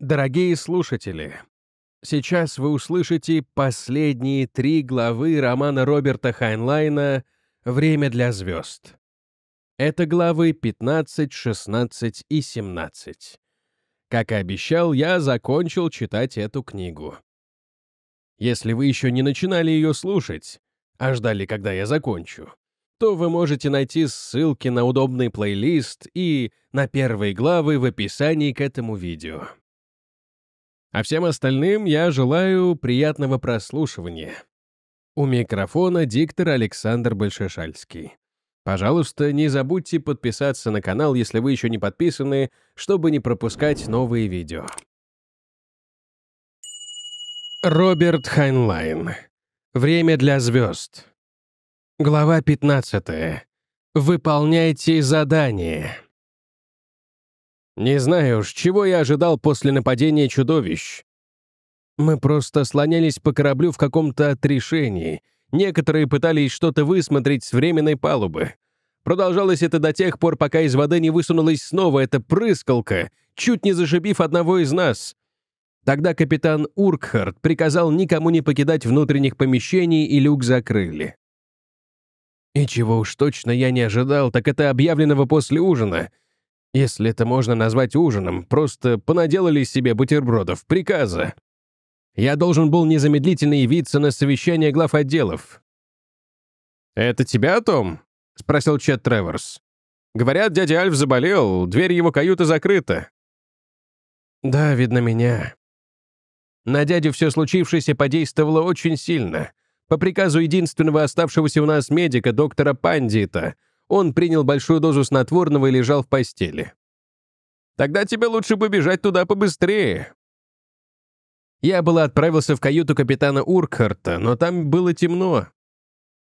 Дорогие слушатели, сейчас вы услышите последние три главы романа Роберта Хайнлайна «Время для звезд». Это главы 15, 16 и 17. Как и обещал, я закончил читать эту книгу. Если вы еще не начинали ее слушать, а ждали, когда я закончу, то вы можете найти ссылки на удобный плейлист и на первые главы в описании к этому видео. А всем остальным я желаю приятного прослушивания. У микрофона диктор Александр Большешальский. Пожалуйста, не забудьте подписаться на канал, если вы еще не подписаны, чтобы не пропускать новые видео. Роберт Хайнлайн. Время для звезд. Глава 15. Выполняйте задание. Не знаю уж, чего я ожидал после нападения чудовищ. Мы просто слонялись по кораблю в каком-то отрешении. Некоторые пытались что-то высмотреть с временной палубы. Продолжалось это до тех пор, пока из воды не высунулась снова эта прыскалка, чуть не зашибив одного из нас. Тогда капитан Уркхард приказал никому не покидать внутренних помещений, и люк закрыли. И чего уж точно я не ожидал, так это объявленного после ужина — если это можно назвать ужином, просто понаделали себе бутербродов, приказа. Я должен был незамедлительно явиться на совещание глав отделов. «Это тебя, Том?» — спросил Чет Треворс. «Говорят, дядя Альф заболел, дверь его каюты закрыта». «Да, видно меня». На дядю все случившееся подействовало очень сильно. По приказу единственного оставшегося у нас медика, доктора Пандита — он принял большую дозу снотворного и лежал в постели. «Тогда тебе лучше побежать туда побыстрее». Я было отправился в каюту капитана Уркхарта, но там было темно.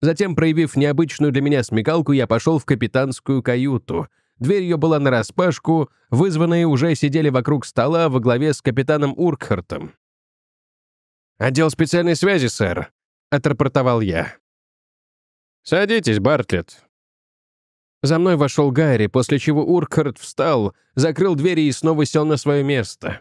Затем, проявив необычную для меня смекалку, я пошел в капитанскую каюту. Дверь ее была нараспашку, вызванные уже сидели вокруг стола во главе с капитаном Уркхартом. «Отдел специальной связи, сэр», — отрапортовал я. «Садитесь, Бартлетт», за мной вошел Гарри, после чего Уркард встал, закрыл двери и снова сел на свое место.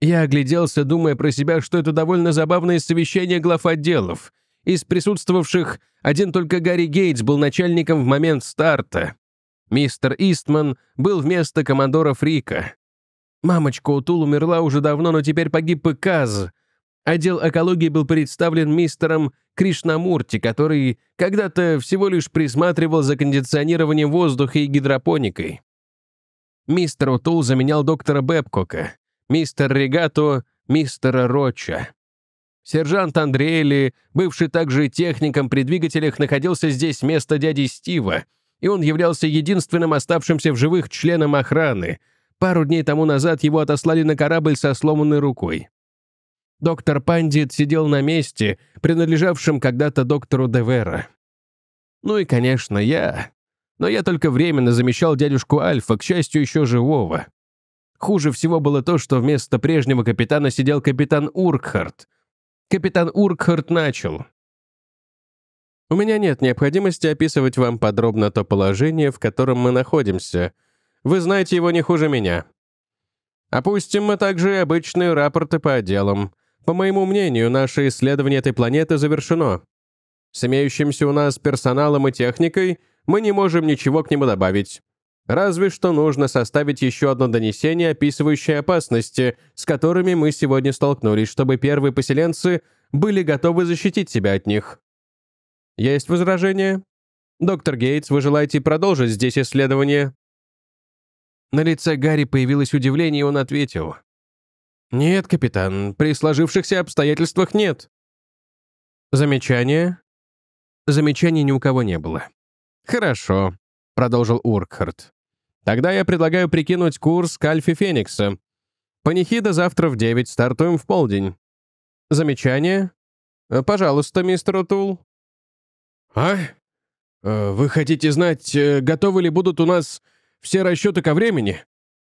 Я огляделся, думая про себя, что это довольно забавное совещание глав отделов. Из присутствовавших один только Гарри Гейтс был начальником в момент старта. Мистер Истман был вместо командора Фрика. Мамочка Утул умерла уже давно, но теперь погиб и Каз — Отдел экологии был представлен мистером Кришнамурти, который когда-то всего лишь присматривал за кондиционированием воздуха и гидропоникой. Мистер Утул заменял доктора Бэбкока, мистер Регато — мистера Роча. Сержант Андреэли, бывший также техником при двигателях, находился здесь вместо дяди Стива, и он являлся единственным оставшимся в живых членом охраны. Пару дней тому назад его отослали на корабль со сломанной рукой. Доктор Пандит сидел на месте, принадлежавшем когда-то доктору Девера. Ну и, конечно, я. Но я только временно замещал дядюшку Альфа, к счастью, еще живого. Хуже всего было то, что вместо прежнего капитана сидел капитан Уркхарт. Капитан Уркхарт начал. У меня нет необходимости описывать вам подробно то положение, в котором мы находимся. Вы знаете его не хуже меня. Опустим мы также обычные рапорты по отделам. По моему мнению, наше исследование этой планеты завершено. С имеющимся у нас персоналом и техникой мы не можем ничего к нему добавить. Разве что нужно составить еще одно донесение, описывающее опасности, с которыми мы сегодня столкнулись, чтобы первые поселенцы были готовы защитить себя от них. Есть возражения? Доктор Гейтс, вы желаете продолжить здесь исследование? На лице Гарри появилось удивление, и он ответил. «Нет, капитан, при сложившихся обстоятельствах нет». Замечания? Замечаний ни у кого не было. «Хорошо», — продолжил Уркхарт. «Тогда я предлагаю прикинуть курс к Альфе Феникса. Панихида завтра в 9, стартуем в полдень. Замечания? Пожалуйста, мистер Утул». «А? Э, вы хотите знать, э, готовы ли будут у нас все расчеты ко времени?»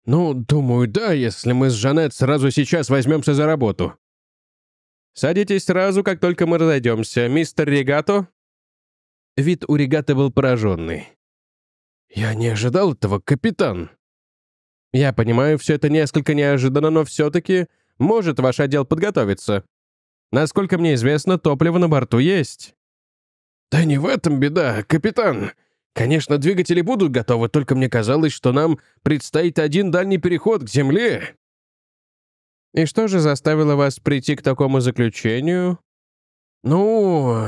«Ну, думаю, да, если мы с Жанет сразу сейчас возьмемся за работу». «Садитесь сразу, как только мы разойдемся. Мистер Регато?» Вид у Регато был пораженный. «Я не ожидал этого, капитан». «Я понимаю, все это несколько неожиданно, но все-таки может ваш отдел подготовиться. Насколько мне известно, топливо на борту есть». «Да не в этом беда, капитан. Конечно, двигатели будут готовы, только мне казалось, что нам предстоит один дальний переход к Земле. И что же заставило вас прийти к такому заключению? Ну...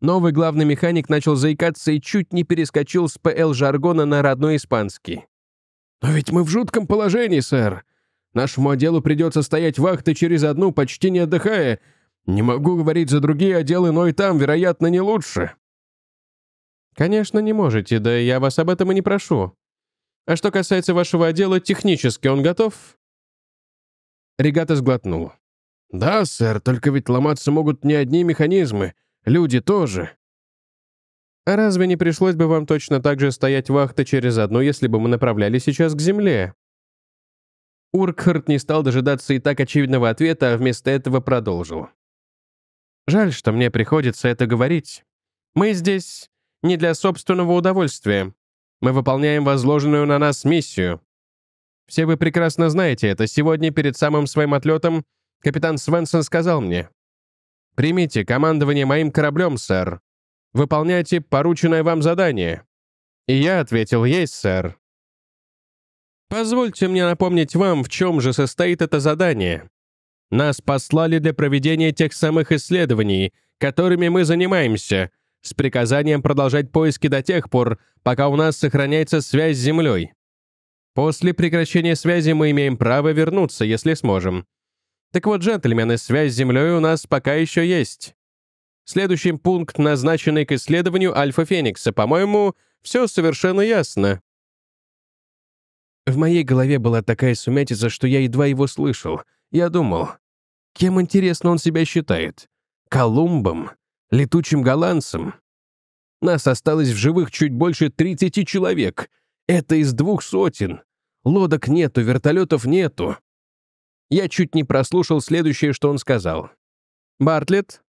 Новый главный механик начал заикаться и чуть не перескочил с ПЛ-жаргона на родной испанский. «Но ведь мы в жутком положении, сэр. Нашему отделу придется стоять вахты через одну, почти не отдыхая. Не могу говорить за другие отделы, но и там, вероятно, не лучше». «Конечно, не можете, да я вас об этом и не прошу. А что касается вашего отдела, технически он готов?» Регата сглотнула. «Да, сэр, только ведь ломаться могут не одни механизмы, люди тоже». «А разве не пришлось бы вам точно так же стоять вахты через одну, если бы мы направляли сейчас к земле?» Уркхарт не стал дожидаться и так очевидного ответа, а вместо этого продолжил. «Жаль, что мне приходится это говорить. Мы здесь не для собственного удовольствия. Мы выполняем возложенную на нас миссию. Все вы прекрасно знаете это. Сегодня, перед самым своим отлетом, капитан Свенсон сказал мне. «Примите командование моим кораблем, сэр. Выполняйте порученное вам задание». И я ответил «Есть, сэр». Позвольте мне напомнить вам, в чем же состоит это задание. Нас послали для проведения тех самых исследований, которыми мы занимаемся — с приказанием продолжать поиски до тех пор, пока у нас сохраняется связь с Землей. После прекращения связи мы имеем право вернуться, если сможем. Так вот, джентльмены, связь с Землей у нас пока еще есть. Следующий пункт, назначенный к исследованию Альфа-Феникса. По-моему, все совершенно ясно. В моей голове была такая сумятица, что я едва его слышал. Я думал, кем, интересно, он себя считает? Колумбом? летучим голландцам. Нас осталось в живых чуть больше 30 человек. Это из двух сотен. Лодок нету, вертолетов нету. Я чуть не прослушал следующее, что он сказал. «Бартлетт?»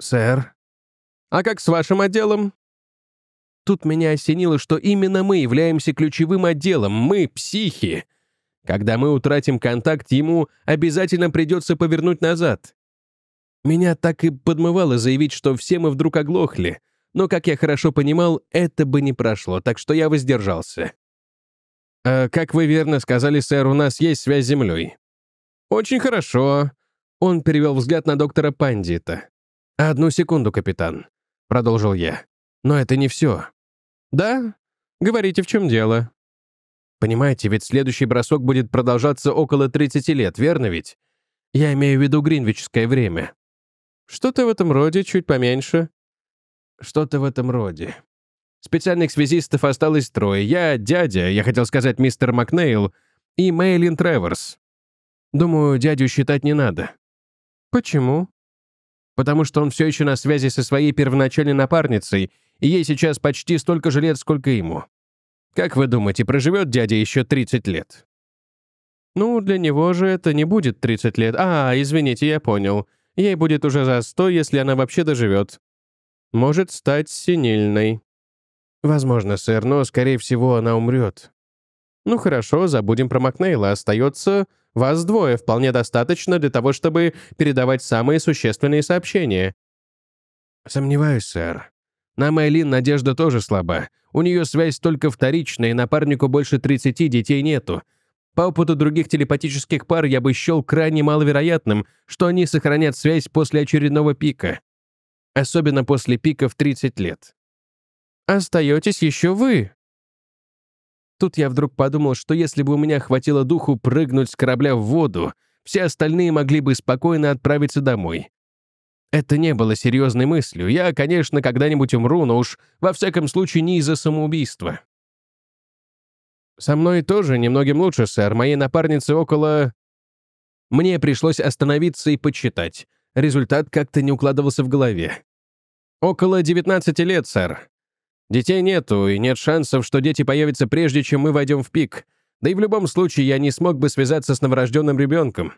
«Сэр?» «А как с вашим отделом?» Тут меня осенило, что именно мы являемся ключевым отделом, мы — психи. Когда мы утратим контакт, ему обязательно придется повернуть назад. Меня так и подмывало заявить, что все мы вдруг оглохли, но, как я хорошо понимал, это бы не прошло, так что я воздержался. «Э, «Как вы верно сказали, сэр, у нас есть связь с Землей». «Очень хорошо». Он перевел взгляд на доктора Пандита. «Одну секунду, капитан», — продолжил я. «Но это не все». «Да? Говорите, в чем дело?» «Понимаете, ведь следующий бросок будет продолжаться около 30 лет, верно ведь? Я имею в виду гринвичское время. Что-то в этом роде, чуть поменьше. Что-то в этом роде. Специальных связистов осталось трое. Я, дядя, я хотел сказать мистер Макнейл, и Мейлин Треворс. Думаю, дядю считать не надо. Почему? Потому что он все еще на связи со своей первоначальной напарницей, и ей сейчас почти столько же лет, сколько ему. Как вы думаете, проживет дядя еще 30 лет? Ну, для него же это не будет 30 лет. А, извините, я понял. Ей будет уже за сто, если она вообще доживет. Может стать синильной. Возможно, сэр, но, скорее всего, она умрет. Ну хорошо, забудем про Макнейла. Остается вас двое, вполне достаточно для того, чтобы передавать самые существенные сообщения. Сомневаюсь, сэр. На Майлин надежда тоже слаба. У нее связь только вторичная, и напарнику больше 30 детей нету. По опыту других телепатических пар я бы счел крайне маловероятным, что они сохранят связь после очередного пика. Особенно после пика в 30 лет. «Остаетесь еще вы», Тут я вдруг подумал, что если бы у меня хватило духу прыгнуть с корабля в воду, все остальные могли бы спокойно отправиться домой. Это не было серьезной мыслью. Я, конечно, когда-нибудь умру, но уж во всяком случае не из-за самоубийства. «Со мной тоже немногим лучше, сэр. Моей напарнице около...» Мне пришлось остановиться и подсчитать. Результат как-то не укладывался в голове. «Около 19 лет, сэр. Детей нету, и нет шансов, что дети появятся прежде, чем мы войдем в пик. Да и в любом случае я не смог бы связаться с новорожденным ребенком.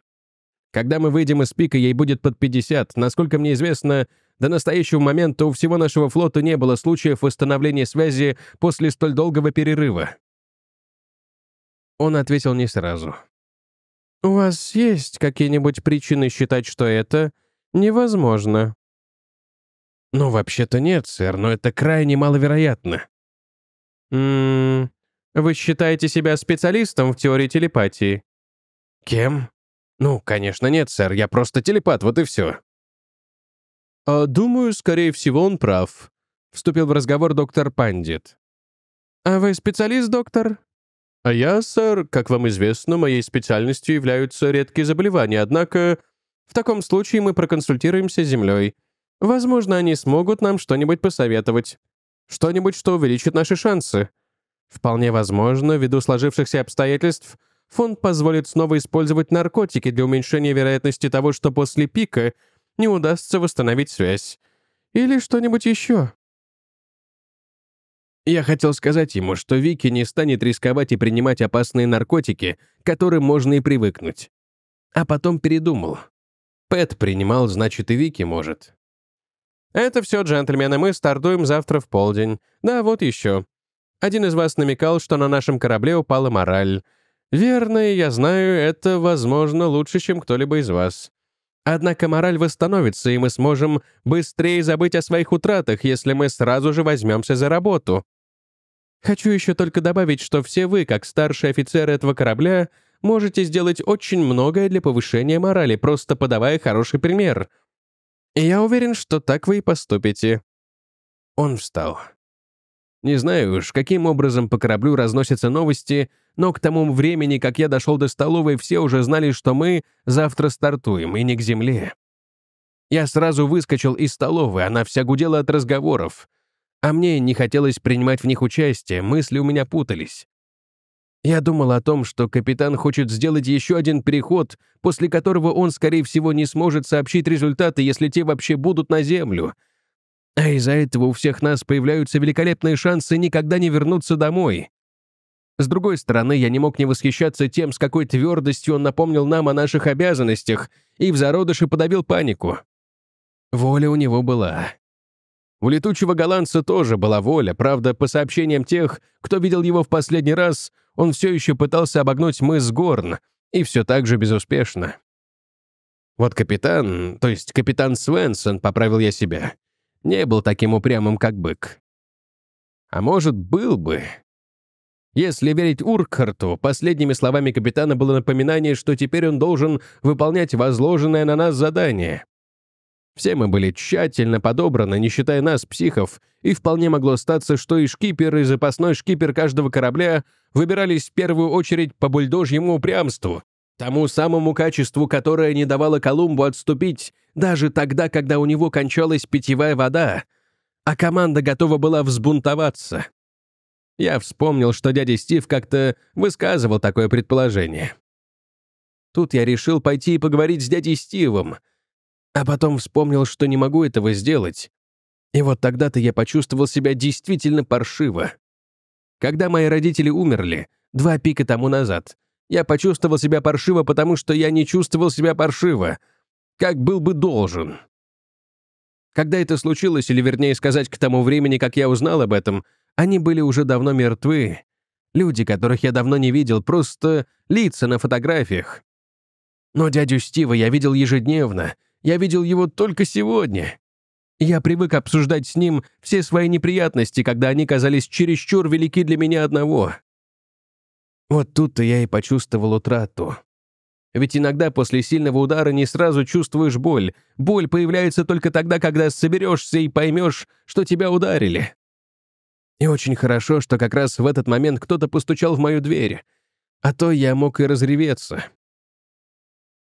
Когда мы выйдем из пика, ей будет под 50. Насколько мне известно, до настоящего момента у всего нашего флота не было случаев восстановления связи после столь долгого перерыва. Он ответил не сразу. «У вас есть какие-нибудь причины считать, что это невозможно?» «Ну, вообще-то нет, сэр, но это крайне маловероятно». «Ммм... Вы считаете себя специалистом в теории телепатии?» «Кем?» «Ну, конечно, нет, сэр, я просто телепат, вот и все». А, «Думаю, скорее всего, он прав», — вступил в разговор доктор Пандит. «А вы специалист, доктор?» А я, сэр, как вам известно, моей специальностью являются редкие заболевания, однако в таком случае мы проконсультируемся с Землей. Возможно, они смогут нам что-нибудь посоветовать. Что-нибудь, что увеличит наши шансы. Вполне возможно, ввиду сложившихся обстоятельств, фонд позволит снова использовать наркотики для уменьшения вероятности того, что после пика не удастся восстановить связь. Или что-нибудь еще. Я хотел сказать ему, что Вики не станет рисковать и принимать опасные наркотики, к которым можно и привыкнуть. А потом передумал. Пэт принимал, значит, и Вики может. «Это все, джентльмены, мы стартуем завтра в полдень. Да, вот еще. Один из вас намекал, что на нашем корабле упала мораль. Верно, я знаю, это, возможно, лучше, чем кто-либо из вас. Однако мораль восстановится, и мы сможем быстрее забыть о своих утратах, если мы сразу же возьмемся за работу. Хочу еще только добавить, что все вы, как старшие офицеры этого корабля, можете сделать очень многое для повышения морали, просто подавая хороший пример. И я уверен, что так вы и поступите». Он встал. Не знаю уж, каким образом по кораблю разносятся новости, но к тому времени, как я дошел до столовой, все уже знали, что мы завтра стартуем, и не к земле. Я сразу выскочил из столовой, она вся гудела от разговоров. А мне не хотелось принимать в них участие, мысли у меня путались. Я думал о том, что капитан хочет сделать еще один переход, после которого он, скорее всего, не сможет сообщить результаты, если те вообще будут на Землю. А из-за этого у всех нас появляются великолепные шансы никогда не вернуться домой. С другой стороны, я не мог не восхищаться тем, с какой твердостью он напомнил нам о наших обязанностях и в зародыше подавил панику. Воля у него была. У летучего голландца тоже была воля, правда, по сообщениям тех, кто видел его в последний раз, он все еще пытался обогнуть мыс Горн, и все так же безуспешно. Вот капитан, то есть капитан Свенсон, поправил я себя, не был таким упрямым, как бык. А может, был бы. Если верить Уркхарту, последними словами капитана было напоминание, что теперь он должен выполнять возложенное на нас задание. Все мы были тщательно подобраны, не считая нас, психов, и вполне могло статься, что и шкипер, и запасной шкипер каждого корабля выбирались в первую очередь по бульдожьему упрямству, тому самому качеству, которое не давало Колумбу отступить даже тогда, когда у него кончалась питьевая вода, а команда готова была взбунтоваться. Я вспомнил, что дядя Стив как-то высказывал такое предположение. Тут я решил пойти и поговорить с дядей Стивом — а потом вспомнил, что не могу этого сделать. И вот тогда-то я почувствовал себя действительно паршиво. Когда мои родители умерли, два пика тому назад, я почувствовал себя паршиво, потому что я не чувствовал себя паршиво, как был бы должен. Когда это случилось, или вернее сказать, к тому времени, как я узнал об этом, они были уже давно мертвы. Люди, которых я давно не видел, просто лица на фотографиях. Но дядю Стива я видел ежедневно — я видел его только сегодня. Я привык обсуждать с ним все свои неприятности, когда они казались чересчур велики для меня одного. Вот тут-то я и почувствовал утрату. Ведь иногда после сильного удара не сразу чувствуешь боль. Боль появляется только тогда, когда соберешься и поймешь, что тебя ударили. И очень хорошо, что как раз в этот момент кто-то постучал в мою дверь. А то я мог и разреветься.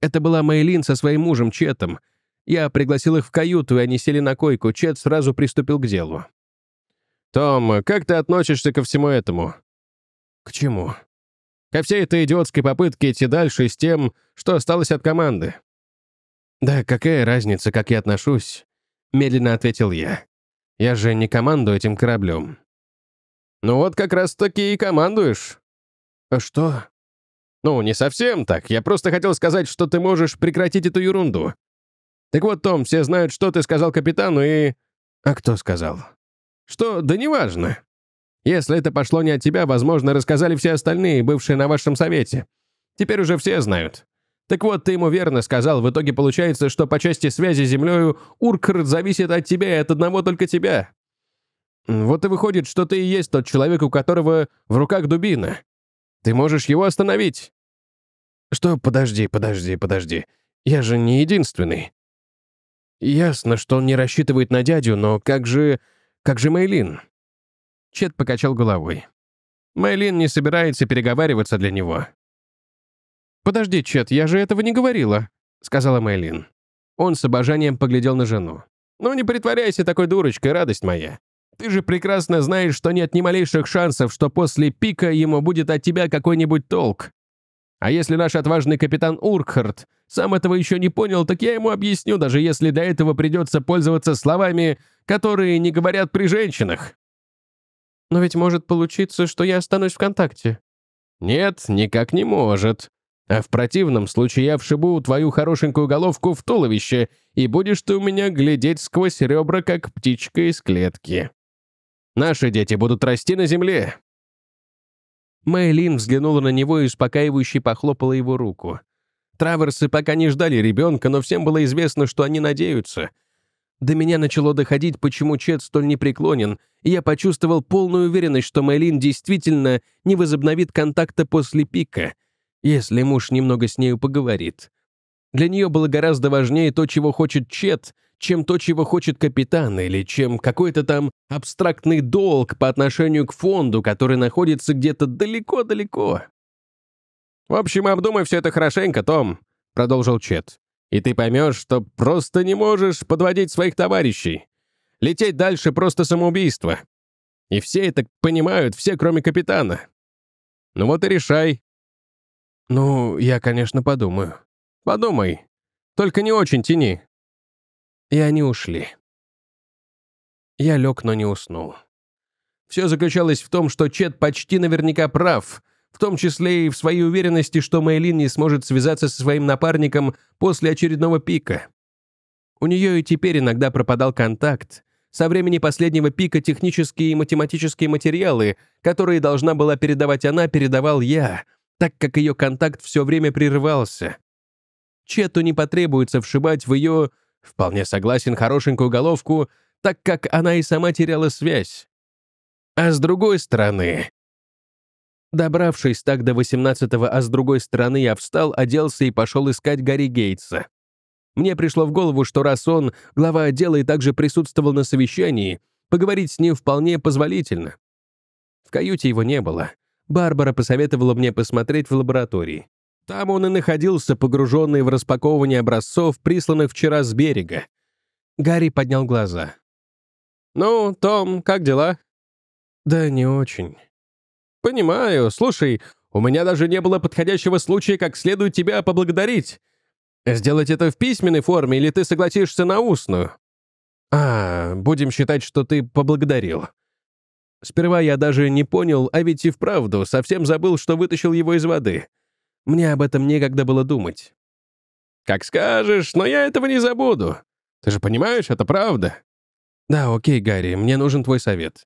Это была Мэйлин со своим мужем Четом. Я пригласил их в каюту, и они сели на койку. Чет сразу приступил к делу. «Том, как ты относишься ко всему этому?» «К чему?» «Ко всей этой идиотской попытке идти дальше с тем, что осталось от команды». «Да какая разница, как я отношусь?» Медленно ответил я. «Я же не командую этим кораблем». «Ну вот как раз-таки и командуешь». «А «Что?» Ну, не совсем так. Я просто хотел сказать, что ты можешь прекратить эту ерунду. Так вот, Том, все знают, что ты сказал капитану и... А кто сказал? Что? Да неважно. Если это пошло не от тебя, возможно, рассказали все остальные, бывшие на вашем совете. Теперь уже все знают. Так вот, ты ему верно сказал, в итоге получается, что по части связи с землею Уркрт зависит от тебя и от одного только тебя. Вот и выходит, что ты и есть тот человек, у которого в руках дубина. Ты можешь его остановить что «подожди, подожди, подожди, я же не единственный». Ясно, что он не рассчитывает на дядю, но как же... как же Мэйлин? Чет покачал головой. Мэйлин не собирается переговариваться для него. «Подожди, Чет, я же этого не говорила», — сказала Мэйлин. Он с обожанием поглядел на жену. «Ну не притворяйся такой дурочкой, радость моя. Ты же прекрасно знаешь, что нет ни малейших шансов, что после пика ему будет от тебя какой-нибудь толк. А если наш отважный капитан Уркхарт сам этого еще не понял, так я ему объясню, даже если до этого придется пользоваться словами, которые не говорят при женщинах. Но ведь может получиться, что я останусь в контакте. Нет, никак не может. А в противном случае я вшибу твою хорошенькую головку в туловище, и будешь ты у меня глядеть сквозь ребра, как птичка из клетки. Наши дети будут расти на земле, Мэйлин взглянула на него и успокаивающе похлопала его руку. Траверсы пока не ждали ребенка, но всем было известно, что они надеются. До меня начало доходить, почему Чет столь непреклонен, и я почувствовал полную уверенность, что Мэйлин действительно не возобновит контакта после пика, если муж немного с нею поговорит. Для нее было гораздо важнее то, чего хочет Чет, чем то, чего хочет капитан, или чем какой-то там абстрактный долг по отношению к фонду, который находится где-то далеко-далеко. «В общем, обдумай все это хорошенько, Том», — продолжил Чет. «И ты поймешь, что просто не можешь подводить своих товарищей. Лететь дальше — просто самоубийство. И все это понимают, все, кроме капитана. Ну вот и решай». «Ну, я, конечно, подумаю». «Подумай. Только не очень тяни. И они ушли. Я лег, но не уснул. Все заключалось в том, что Чет почти наверняка прав, в том числе и в своей уверенности, что Мэйлин не сможет связаться со своим напарником после очередного пика. У нее и теперь иногда пропадал контакт. Со времени последнего пика технические и математические материалы, которые должна была передавать она, передавал я, так как ее контакт все время прерывался. Чету не потребуется вшибать в ее Вполне согласен хорошенькую головку, так как она и сама теряла связь. А с другой стороны... Добравшись так до 18-го, а с другой стороны я встал, оделся и пошел искать Гарри Гейтса. Мне пришло в голову, что раз он, глава отдела, и также присутствовал на совещании, поговорить с ним вполне позволительно. В каюте его не было. Барбара посоветовала мне посмотреть в лаборатории. Там он и находился, погруженный в распаковывание образцов, присланных вчера с берега. Гарри поднял глаза. «Ну, Том, как дела?» «Да не очень». «Понимаю. Слушай, у меня даже не было подходящего случая, как следует тебя поблагодарить. Сделать это в письменной форме, или ты согласишься на устную?» «А, будем считать, что ты поблагодарил». Сперва я даже не понял, а ведь и вправду совсем забыл, что вытащил его из воды. Мне об этом некогда было думать. «Как скажешь, но я этого не забуду. Ты же понимаешь, это правда». «Да, окей, Гарри, мне нужен твой совет».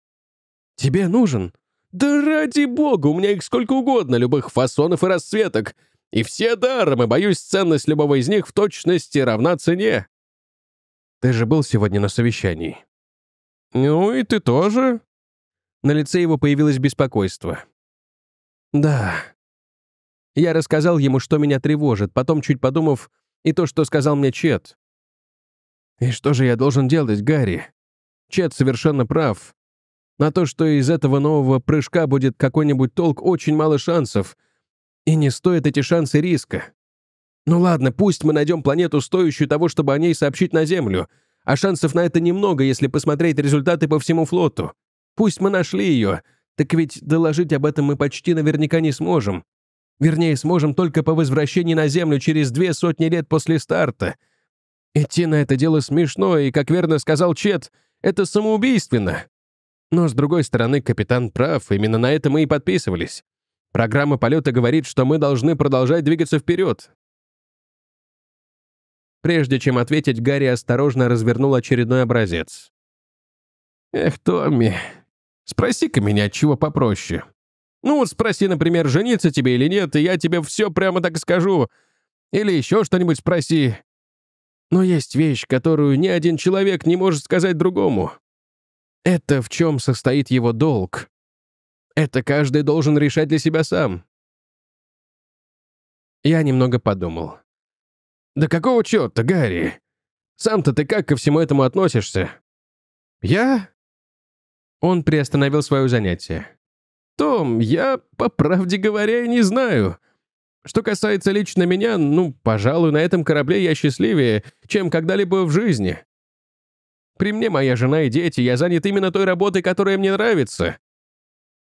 «Тебе нужен?» «Да ради бога, у меня их сколько угодно, любых фасонов и расцветок. И все даром, и, боюсь, ценность любого из них в точности равна цене». «Ты же был сегодня на совещании». «Ну и ты тоже». На лице его появилось беспокойство. «Да, я рассказал ему, что меня тревожит, потом, чуть подумав, и то, что сказал мне Чет. «И что же я должен делать, Гарри?» Чет совершенно прав. На то, что из этого нового прыжка будет какой-нибудь толк, очень мало шансов. И не стоят эти шансы риска. Ну ладно, пусть мы найдем планету, стоящую того, чтобы о ней сообщить на Землю. А шансов на это немного, если посмотреть результаты по всему флоту. Пусть мы нашли ее. Так ведь доложить об этом мы почти наверняка не сможем. Вернее, сможем только по возвращении на Землю через две сотни лет после старта. Идти на это дело смешно, и, как верно сказал Чет, это самоубийственно. Но, с другой стороны, капитан прав, именно на это мы и подписывались. Программа полета говорит, что мы должны продолжать двигаться вперед. Прежде чем ответить, Гарри осторожно развернул очередной образец. «Эх, Томми, спроси-ка меня чего попроще. Ну спроси, например, жениться тебе или нет, и я тебе все прямо так скажу. Или еще что-нибудь спроси. Но есть вещь, которую ни один человек не может сказать другому. Это в чем состоит его долг. Это каждый должен решать для себя сам. Я немного подумал. «Да какого черта, Гарри? Сам-то ты как ко всему этому относишься?» «Я?» Он приостановил свое занятие том, я, по правде говоря, и не знаю. Что касается лично меня, ну, пожалуй, на этом корабле я счастливее, чем когда-либо в жизни. При мне моя жена и дети, я занят именно той работой, которая мне нравится.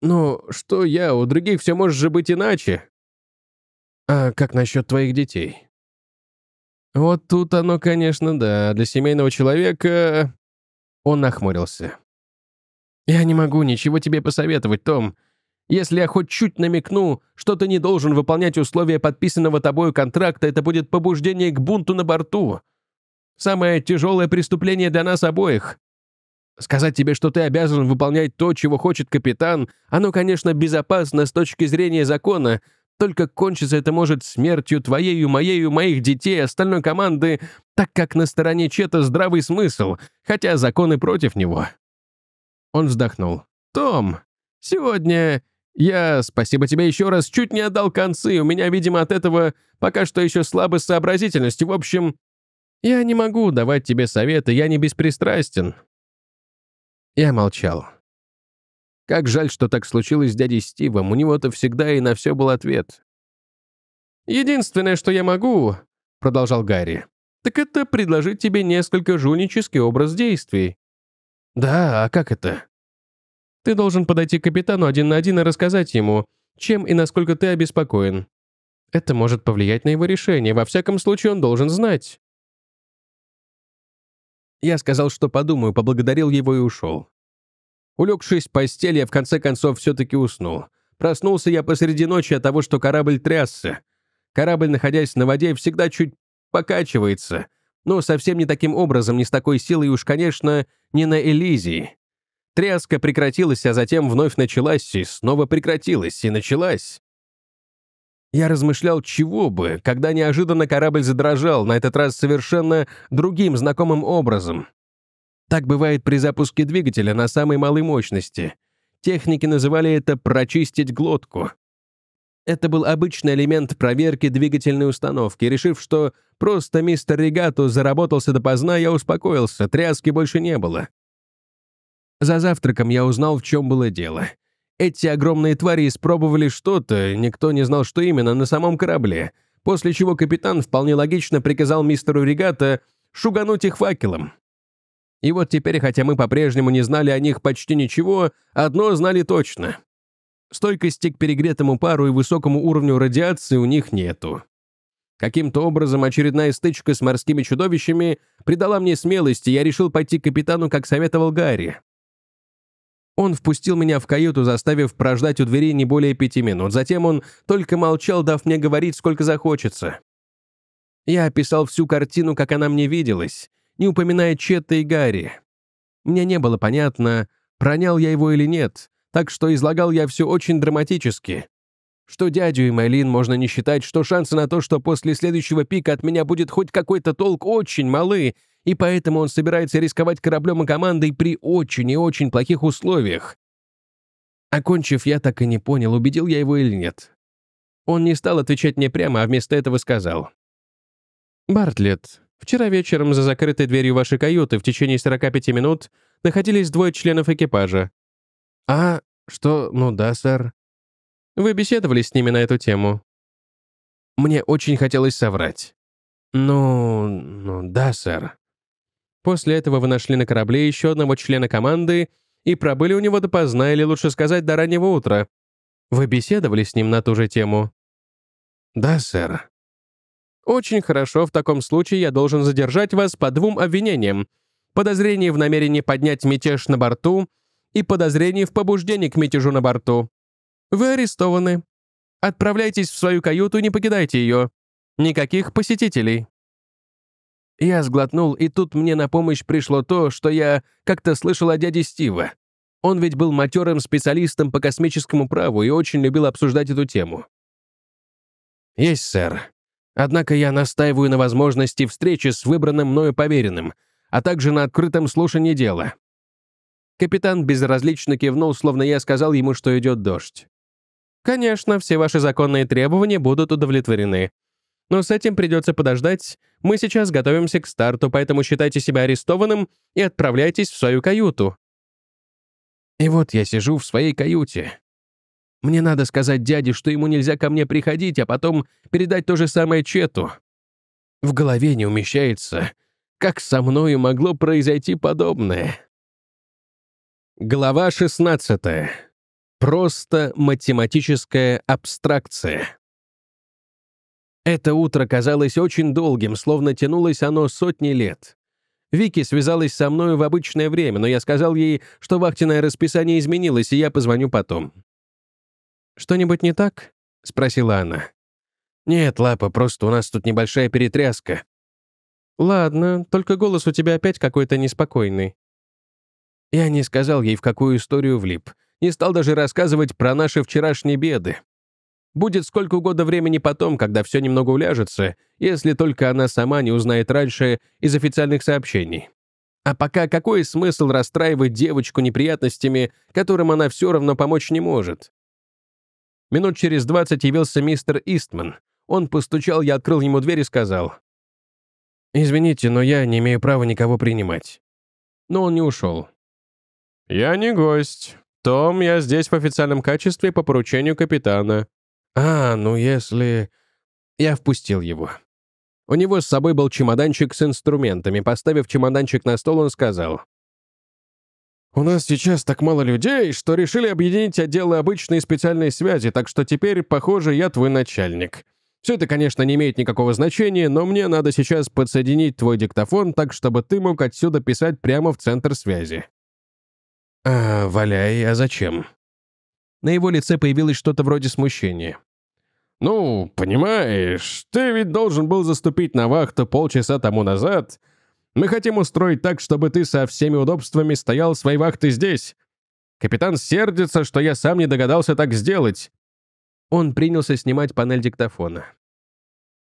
Но что я, у других все может же быть иначе. А как насчет твоих детей? Вот тут оно, конечно, да, для семейного человека... Он нахмурился. «Я не могу ничего тебе посоветовать, Том. Если я хоть чуть намекну, что ты не должен выполнять условия подписанного тобою контракта, это будет побуждение к бунту на борту. Самое тяжелое преступление для нас обоих. Сказать тебе, что ты обязан выполнять то, чего хочет капитан, оно, конечно, безопасно с точки зрения закона, только кончится это может смертью твоею, моею, моих детей, остальной команды, так как на стороне Чета здравый смысл, хотя законы против него». Он вздохнул. «Том, сегодня я, спасибо тебе еще раз, чуть не отдал концы, у меня, видимо, от этого пока что еще слабо сообразительность. В общем, я не могу давать тебе советы, я не беспристрастен. Я молчал. Как жаль, что так случилось с дядей Стивом, у него-то всегда и на все был ответ. «Единственное, что я могу», — продолжал Гарри, «так это предложить тебе несколько жульнический образ действий». «Да, а как это?» Ты должен подойти к капитану один на один и рассказать ему, чем и насколько ты обеспокоен. Это может повлиять на его решение, во всяком случае он должен знать. Я сказал, что подумаю, поблагодарил его и ушел. Улегшись в постель, я в конце концов все-таки уснул. Проснулся я посреди ночи от того, что корабль трясся. Корабль, находясь на воде, всегда чуть покачивается, но совсем не таким образом, не с такой силой уж, конечно, не на Элизии. Тряска прекратилась, а затем вновь началась, и снова прекратилась, и началась. Я размышлял, чего бы, когда неожиданно корабль задрожал, на этот раз совершенно другим знакомым образом. Так бывает при запуске двигателя на самой малой мощности. Техники называли это «прочистить глотку». Это был обычный элемент проверки двигательной установки. Решив, что просто мистер Регато заработался допоздна, я успокоился, тряски больше не было. За завтраком я узнал, в чем было дело. Эти огромные твари испробовали что-то, никто не знал, что именно, на самом корабле, после чего капитан вполне логично приказал мистеру Регата шугануть их факелом. И вот теперь, хотя мы по-прежнему не знали о них почти ничего, одно знали точно. Стойкости к перегретому пару и высокому уровню радиации у них нету. Каким-то образом очередная стычка с морскими чудовищами придала мне смелости, и я решил пойти к капитану, как советовал Гарри. Он впустил меня в каюту, заставив прождать у двери не более пяти минут. Затем он только молчал, дав мне говорить, сколько захочется. Я описал всю картину, как она мне виделась, не упоминая Четта и Гарри. Мне не было понятно, пронял я его или нет, так что излагал я все очень драматически. Что дядю и Майлин можно не считать, что шансы на то, что после следующего пика от меня будет хоть какой-то толк, очень малы, и поэтому он собирается рисковать кораблем и командой при очень и очень плохих условиях. Окончив, я так и не понял, убедил я его или нет. Он не стал отвечать мне прямо, а вместо этого сказал. «Бартлетт, вчера вечером за закрытой дверью вашей каюты в течение 45 минут находились двое членов экипажа». «А, что, ну да, сэр». «Вы беседовали с ними на эту тему?» Мне очень хотелось соврать. «Ну, ну да, сэр». После этого вы нашли на корабле еще одного члена команды и пробыли у него допоздна, или лучше сказать, до раннего утра. Вы беседовали с ним на ту же тему?» «Да, сэр». «Очень хорошо, в таком случае я должен задержать вас по двум обвинениям. Подозрение в намерении поднять мятеж на борту и подозрение в побуждении к мятежу на борту. Вы арестованы. Отправляйтесь в свою каюту и не покидайте ее. Никаких посетителей». Я сглотнул, и тут мне на помощь пришло то, что я как-то слышал о дяде Стива. Он ведь был матерым специалистом по космическому праву и очень любил обсуждать эту тему. «Есть, сэр. Однако я настаиваю на возможности встречи с выбранным мною поверенным, а также на открытом слушании дела». Капитан безразлично кивнул, словно я сказал ему, что идет дождь. «Конечно, все ваши законные требования будут удовлетворены. Но с этим придется подождать. Мы сейчас готовимся к старту, поэтому считайте себя арестованным и отправляйтесь в свою каюту». И вот я сижу в своей каюте. Мне надо сказать дяде, что ему нельзя ко мне приходить, а потом передать то же самое Чету. В голове не умещается, как со мною могло произойти подобное. Глава 16. Просто математическая абстракция. Это утро казалось очень долгим, словно тянулось оно сотни лет. Вики связалась со мною в обычное время, но я сказал ей, что вахтенное расписание изменилось, и я позвоню потом. «Что-нибудь не так?» — спросила она. «Нет, Лапа, просто у нас тут небольшая перетряска». «Ладно, только голос у тебя опять какой-то неспокойный». Я не сказал ей, в какую историю влип. Не стал даже рассказывать про наши вчерашние беды. Будет сколько угодно времени потом, когда все немного уляжется, если только она сама не узнает раньше из официальных сообщений. А пока какой смысл расстраивать девочку неприятностями, которым она все равно помочь не может? Минут через двадцать явился мистер Истман. Он постучал, я открыл ему дверь и сказал. «Извините, но я не имею права никого принимать». Но он не ушел. «Я не гость. Том, я здесь в официальном качестве по поручению капитана. «А, ну если...» Я впустил его. У него с собой был чемоданчик с инструментами. Поставив чемоданчик на стол, он сказал. «У нас сейчас так мало людей, что решили объединить отделы обычной и специальной связи, так что теперь, похоже, я твой начальник. Все это, конечно, не имеет никакого значения, но мне надо сейчас подсоединить твой диктофон так, чтобы ты мог отсюда писать прямо в центр связи». «А, валяй, а зачем?» На его лице появилось что-то вроде смущения. «Ну, понимаешь, ты ведь должен был заступить на вахту полчаса тому назад. Мы хотим устроить так, чтобы ты со всеми удобствами стоял своей вахты здесь. Капитан сердится, что я сам не догадался так сделать». Он принялся снимать панель диктофона.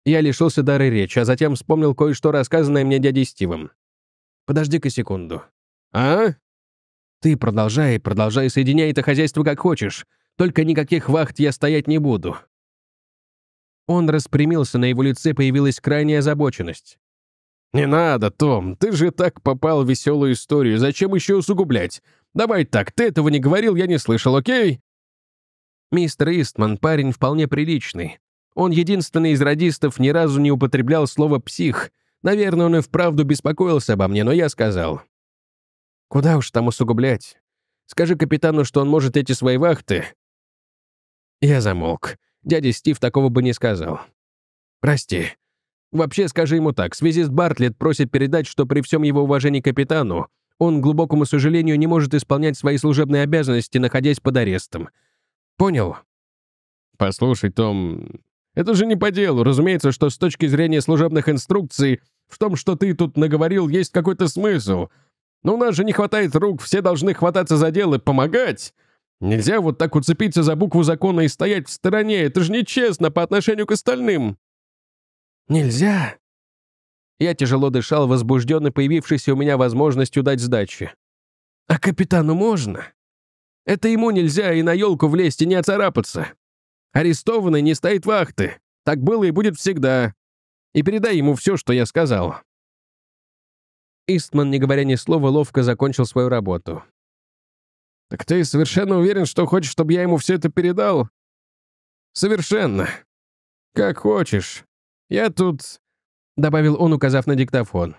Я лишился дары речи, а затем вспомнил кое-что, рассказанное мне дядей Стивом. «Подожди-ка секунду». «А?» Ты продолжай, продолжай, соединяй это хозяйство как хочешь. Только никаких вахт я стоять не буду». Он распрямился, на его лице появилась крайняя озабоченность. «Не надо, Том, ты же так попал в веселую историю, зачем еще усугублять? Давай так, ты этого не говорил, я не слышал, окей?» Мистер Истман парень вполне приличный. Он единственный из радистов ни разу не употреблял слово «псих». Наверное, он и вправду беспокоился обо мне, но я сказал. Куда уж там усугублять? Скажи капитану, что он может эти свои вахты. Я замолк. Дядя Стив такого бы не сказал. Прости. Вообще скажи ему так. Связист Бартлетт просит передать, что при всем его уважении к капитану, он, к глубокому сожалению, не может исполнять свои служебные обязанности, находясь под арестом. Понял? Послушай, Том, это же не по делу. Разумеется, что с точки зрения служебных инструкций, в том, что ты тут наговорил, есть какой-то смысл. Но у нас же не хватает рук, все должны хвататься за дело и помогать. Нельзя вот так уцепиться за букву закона и стоять в стороне, это же нечестно по отношению к остальным». «Нельзя», я тяжело дышал, возбужденный появившейся у меня возможностью дать сдачи. «А капитану можно? Это ему нельзя и на елку влезть и не оцарапаться. Арестованный не стоит вахты. Так было и будет всегда. И передай ему все, что я сказал. Истман, не говоря ни слова, ловко закончил свою работу. «Так ты совершенно уверен, что хочешь, чтобы я ему все это передал?» «Совершенно. Как хочешь. Я тут...» — добавил он, указав на диктофон.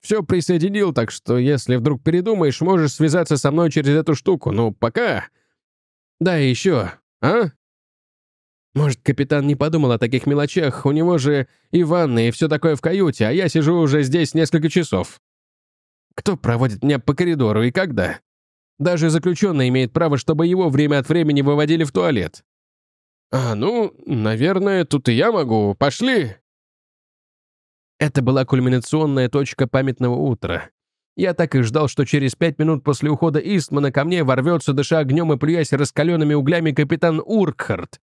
«Все присоединил, так что, если вдруг передумаешь, можешь связаться со мной через эту штуку. Ну, пока...» «Да, и еще. А?» Может, капитан не подумал о таких мелочах, у него же и ванны, и все такое в каюте, а я сижу уже здесь несколько часов. Кто проводит меня по коридору и когда? Даже заключенный имеет право, чтобы его время от времени выводили в туалет. А, ну, наверное, тут и я могу. Пошли. Это была кульминационная точка памятного утра. Я так и ждал, что через пять минут после ухода Истмана ко мне ворвется, дыша огнем и плюясь раскаленными углями, капитан Уркхарт.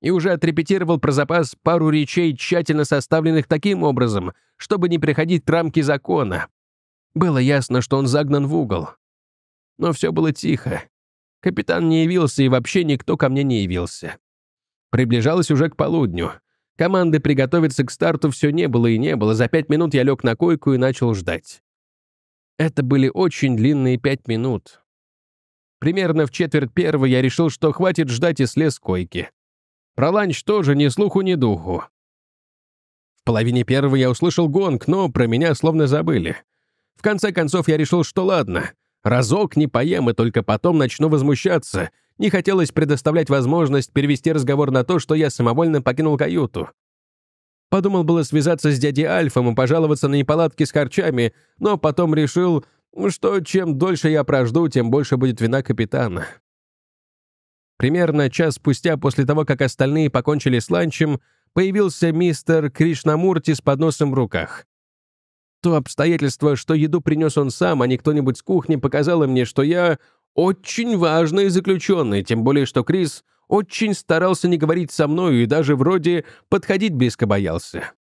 И уже отрепетировал про запас пару речей, тщательно составленных таким образом, чтобы не приходить к рамке закона. Было ясно, что он загнан в угол. Но все было тихо. Капитан не явился, и вообще никто ко мне не явился. Приближалось уже к полудню. Команды приготовиться к старту все не было и не было. За пять минут я лег на койку и начал ждать. Это были очень длинные пять минут. Примерно в четверть первого я решил, что хватит ждать и слез койки. Про ланч тоже ни слуху, ни духу. В половине первого я услышал гонг, но про меня словно забыли. В конце концов, я решил, что ладно. Разок не поем, и только потом начну возмущаться. Не хотелось предоставлять возможность перевести разговор на то, что я самовольно покинул каюту. Подумал было связаться с дядей Альфом и пожаловаться на неполадки с харчами, но потом решил, что чем дольше я прожду, тем больше будет вина капитана. Примерно час спустя после того, как остальные покончили с ланчем, появился мистер Кришнамурти с подносом в руках то обстоятельство, что еду принес он сам, а не кто-нибудь с кухни, показало мне, что я очень важный заключенный, тем более, что Крис очень старался не говорить со мною и даже вроде подходить близко боялся.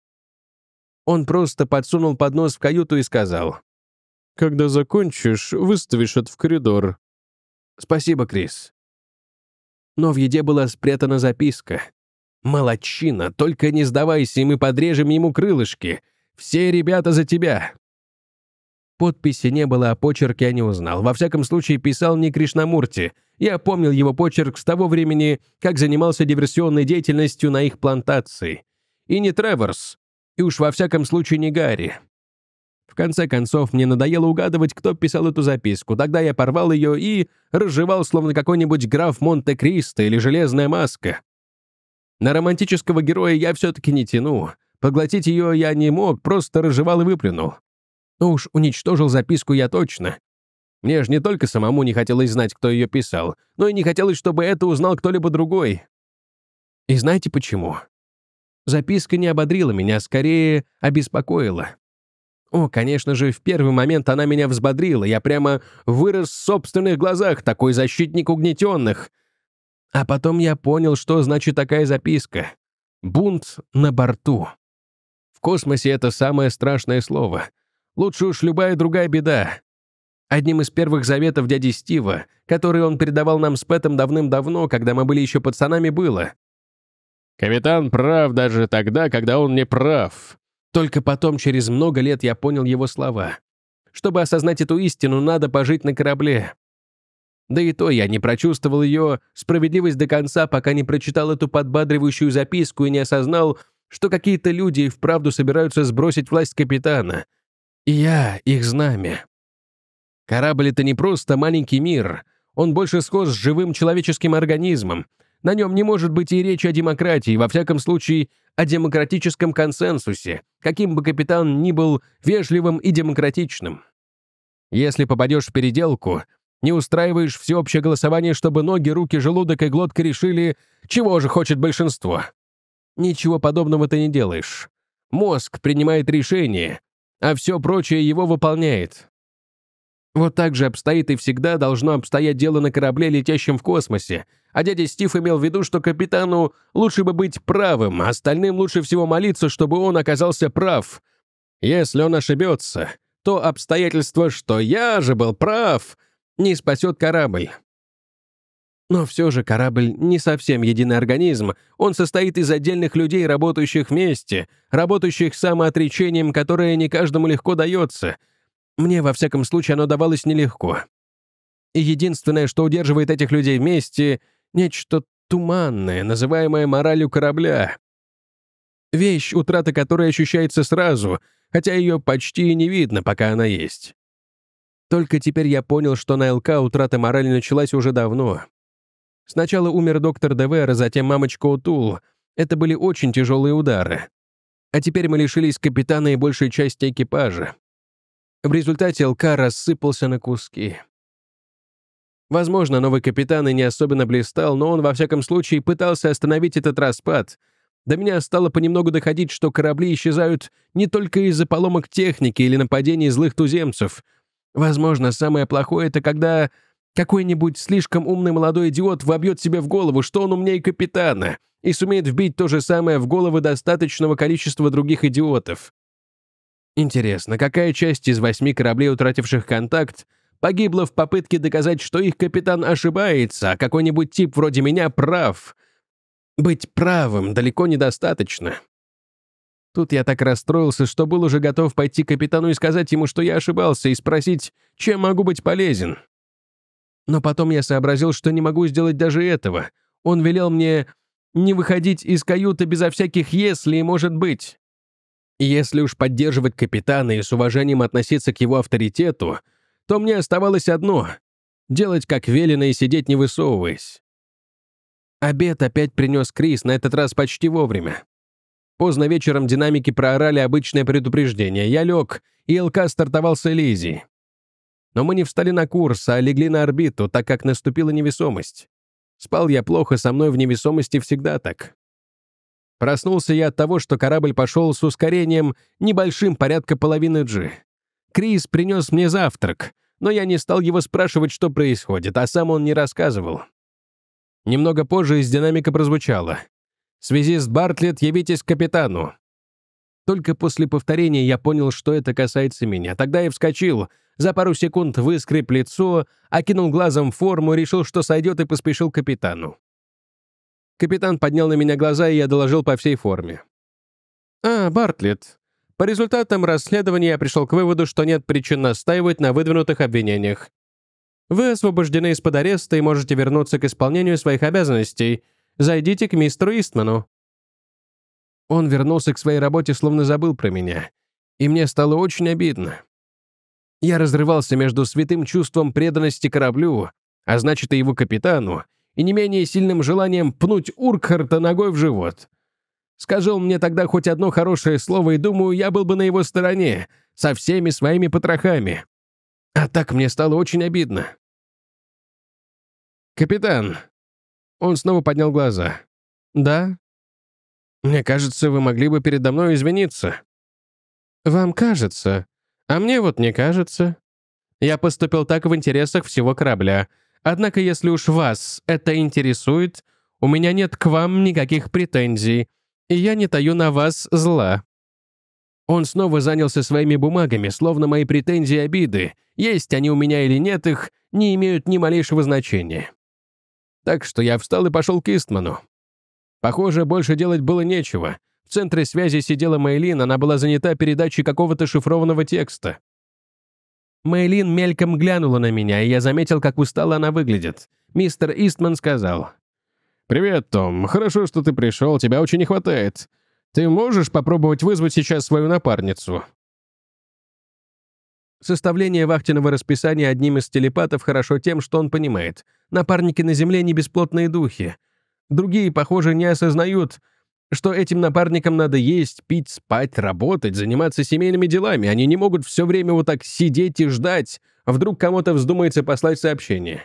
Он просто подсунул поднос в каюту и сказал. «Когда закончишь, выставишь это в коридор». «Спасибо, Крис». Но в еде была спрятана записка. «Молодчина, только не сдавайся, и мы подрежем ему крылышки. Все ребята за тебя!» Подписи не было, а почерк я не узнал. Во всяком случае, писал не Кришнамурти. Я помнил его почерк с того времени, как занимался диверсионной деятельностью на их плантации. И не Треворс. И уж во всяком случае не Гарри. В конце концов, мне надоело угадывать, кто писал эту записку. Тогда я порвал ее и разжевал, словно какой-нибудь граф Монте-Кристо или железная маска. На романтического героя я все-таки не тяну. Поглотить ее я не мог, просто разжевал и выплюнул. Ну уж уничтожил записку я точно. Мне же не только самому не хотелось знать, кто ее писал, но и не хотелось, чтобы это узнал кто-либо другой. И знаете почему? Записка не ободрила меня, скорее обеспокоила. О, конечно же, в первый момент она меня взбодрила. Я прямо вырос в собственных глазах, такой защитник угнетенных. А потом я понял, что значит такая записка. Бунт на борту космосе это самое страшное слово. Лучше уж любая другая беда. Одним из первых заветов дяди Стива, который он передавал нам с Пэтом давным-давно, когда мы были еще пацанами, было. «Капитан прав даже тогда, когда он не прав». Только потом, через много лет, я понял его слова. Чтобы осознать эту истину, надо пожить на корабле. Да и то я не прочувствовал ее справедливость до конца, пока не прочитал эту подбадривающую записку и не осознал, что какие-то люди и вправду собираются сбросить власть капитана. И я их знамя. Корабль — это не просто маленький мир. Он больше схож с живым человеческим организмом. На нем не может быть и речи о демократии, во всяком случае, о демократическом консенсусе, каким бы капитан ни был вежливым и демократичным. Если попадешь в переделку, не устраиваешь всеобщее голосование, чтобы ноги, руки, желудок и глотка решили, чего же хочет большинство. Ничего подобного ты не делаешь. Мозг принимает решение, а все прочее его выполняет. Вот так же обстоит и всегда должно обстоять дело на корабле, летящем в космосе. А дядя Стив имел в виду, что капитану лучше бы быть правым, а остальным лучше всего молиться, чтобы он оказался прав. Если он ошибется, то обстоятельство, что я же был прав, не спасет корабль. Но все же корабль не совсем единый организм. Он состоит из отдельных людей, работающих вместе, работающих самоотречением, которое не каждому легко дается. Мне, во всяком случае, оно давалось нелегко. И единственное, что удерживает этих людей вместе, нечто туманное, называемое моралью корабля. Вещь, утрата которой ощущается сразу, хотя ее почти и не видно, пока она есть. Только теперь я понял, что на ЛК утрата морали началась уже давно. Сначала умер доктор Девер, а затем мамочка Утул. Это были очень тяжелые удары. А теперь мы лишились капитана и большей части экипажа. В результате ЛК рассыпался на куски. Возможно, новый капитан и не особенно блистал, но он, во всяком случае, пытался остановить этот распад. До меня стало понемногу доходить, что корабли исчезают не только из-за поломок техники или нападений злых туземцев. Возможно, самое плохое — это когда какой-нибудь слишком умный молодой идиот вобьет себе в голову, что он умнее капитана, и сумеет вбить то же самое в головы достаточного количества других идиотов. Интересно, какая часть из восьми кораблей, утративших контакт, погибла в попытке доказать, что их капитан ошибается, а какой-нибудь тип вроде меня прав? Быть правым далеко недостаточно. Тут я так расстроился, что был уже готов пойти к капитану и сказать ему, что я ошибался, и спросить, чем могу быть полезен. Но потом я сообразил, что не могу сделать даже этого. Он велел мне не выходить из каюты безо всяких «если» и «может быть». Если уж поддерживать капитана и с уважением относиться к его авторитету, то мне оставалось одно — делать как велено и сидеть не высовываясь. Обед опять принес Крис, на этот раз почти вовремя. Поздно вечером динамики проорали обычное предупреждение. Я лег, и ЛК стартовал с Элизией. Но мы не встали на курс, а легли на орбиту, так как наступила невесомость. Спал я плохо, со мной в невесомости всегда так. Проснулся я от того, что корабль пошел с ускорением небольшим, порядка половины G. Крис принес мне завтрак, но я не стал его спрашивать, что происходит, а сам он не рассказывал. Немного позже из динамика прозвучало. «Связист Бартлетт, явитесь к капитану. Только после повторения я понял, что это касается меня. Тогда я вскочил, за пару секунд выскреб лицо, окинул глазом форму, решил, что сойдет, и поспешил к капитану. Капитан поднял на меня глаза, и я доложил по всей форме. «А, Бартлетт, по результатам расследования я пришел к выводу, что нет причин настаивать на выдвинутых обвинениях. Вы освобождены из-под ареста и можете вернуться к исполнению своих обязанностей. Зайдите к мистеру Истману. Он вернулся к своей работе, словно забыл про меня. И мне стало очень обидно. Я разрывался между святым чувством преданности кораблю, а значит и его капитану, и не менее сильным желанием пнуть Уркхарта ногой в живот. Скажи он мне тогда хоть одно хорошее слово, и думаю, я был бы на его стороне, со всеми своими потрохами. А так мне стало очень обидно. «Капитан!» Он снова поднял глаза. «Да?» Мне кажется, вы могли бы передо мной извиниться». «Вам кажется. А мне вот не кажется. Я поступил так в интересах всего корабля. Однако, если уж вас это интересует, у меня нет к вам никаких претензий, и я не таю на вас зла». Он снова занялся своими бумагами, словно мои претензии и обиды, есть они у меня или нет их, не имеют ни малейшего значения. Так что я встал и пошел к Истману. Похоже, больше делать было нечего. В центре связи сидела Мэйлин, она была занята передачей какого-то шифрованного текста. Мэйлин мельком глянула на меня, и я заметил, как устало она выглядит. Мистер Истман сказал. «Привет, Том. Хорошо, что ты пришел, тебя очень не хватает. Ты можешь попробовать вызвать сейчас свою напарницу?» Составление вахтенного расписания одним из телепатов хорошо тем, что он понимает. Напарники на Земле — не бесплотные духи. Другие, похоже, не осознают, что этим напарникам надо есть, пить, спать, работать, заниматься семейными делами. Они не могут все время вот так сидеть и ждать. Вдруг кому-то вздумается послать сообщение.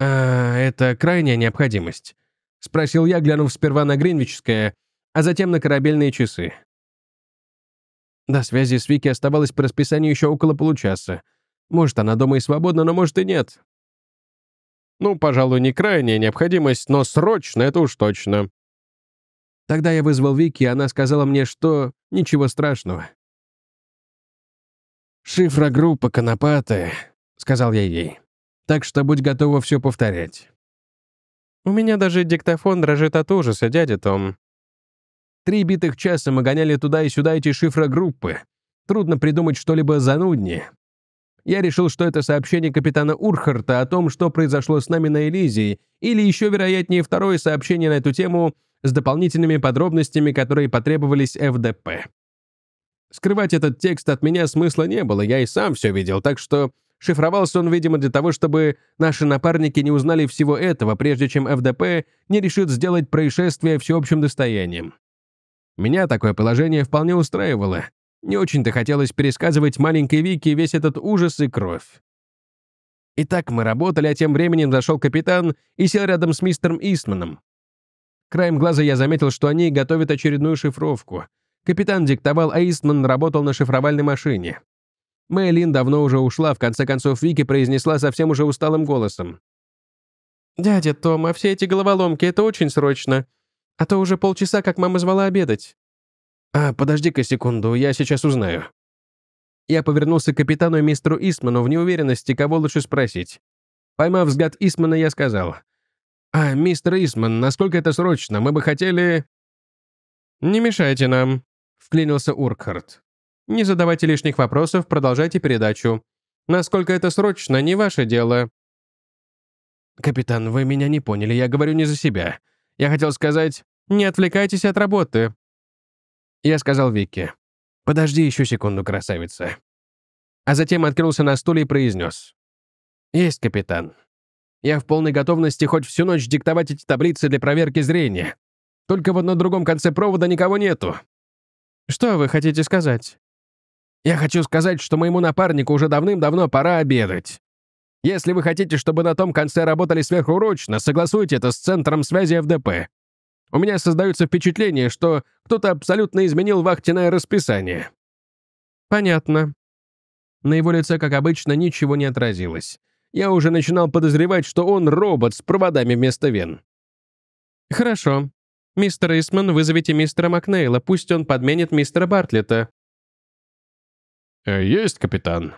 «А это крайняя необходимость?» — спросил я, глянув сперва на гринвичское, а затем на корабельные часы. До связи с Вики оставалось по расписанию еще около получаса. Может, она дома и свободна, но может и нет. Ну, пожалуй, не крайняя необходимость, но срочно это уж точно. Тогда я вызвал Вики, и она сказала мне, что ничего страшного. «Шифрогруппа Конопаты», — сказал я ей. «Так что будь готова все повторять». «У меня даже диктофон дрожит от ужаса, дядя Том». Три битых часа мы гоняли туда и сюда эти шифрогруппы. Трудно придумать что-либо зануднее. Я решил, что это сообщение капитана Урхарта о том, что произошло с нами на Элизии, или еще вероятнее второе сообщение на эту тему с дополнительными подробностями, которые потребовались ФДП. Скрывать этот текст от меня смысла не было, я и сам все видел, так что шифровался он, видимо, для того, чтобы наши напарники не узнали всего этого, прежде чем ФДП не решит сделать происшествие всеобщим достоянием. Меня такое положение вполне устраивало. Не очень-то хотелось пересказывать маленькой Вике весь этот ужас и кровь. Итак, мы работали, а тем временем зашел капитан и сел рядом с мистером Истманом. Краем глаза я заметил, что они готовят очередную шифровку. Капитан диктовал, а Истман работал на шифровальной машине. Мэйлин давно уже ушла, в конце концов Вики произнесла совсем уже усталым голосом. «Дядя Том, а все эти головоломки, это очень срочно. А то уже полчаса, как мама звала обедать». «А, подожди-ка секунду, я сейчас узнаю». Я повернулся к капитану и мистеру Исману в неуверенности, кого лучше спросить. Поймав взгляд Исмана, я сказал. «А, мистер Исман, насколько это срочно? Мы бы хотели...» «Не мешайте нам», — вклинился Уркхарт. «Не задавайте лишних вопросов, продолжайте передачу. Насколько это срочно, не ваше дело». «Капитан, вы меня не поняли, я говорю не за себя. Я хотел сказать, не отвлекайтесь от работы. Я сказал Вике, «Подожди еще секунду, красавица». А затем открылся на стуле и произнес, «Есть, капитан. Я в полной готовности хоть всю ночь диктовать эти таблицы для проверки зрения. Только вот на другом конце провода никого нету». «Что вы хотите сказать?» «Я хочу сказать, что моему напарнику уже давным-давно пора обедать. Если вы хотите, чтобы на том конце работали сверхурочно, согласуйте это с центром связи ФДП. У меня создается впечатление, что кто-то абсолютно изменил вахтенное расписание». «Понятно». На его лице, как обычно, ничего не отразилось. Я уже начинал подозревать, что он робот с проводами вместо вен. «Хорошо. Мистер Исман, вызовите мистера Макнейла, пусть он подменит мистера Бартлета». «Э, «Есть, капитан».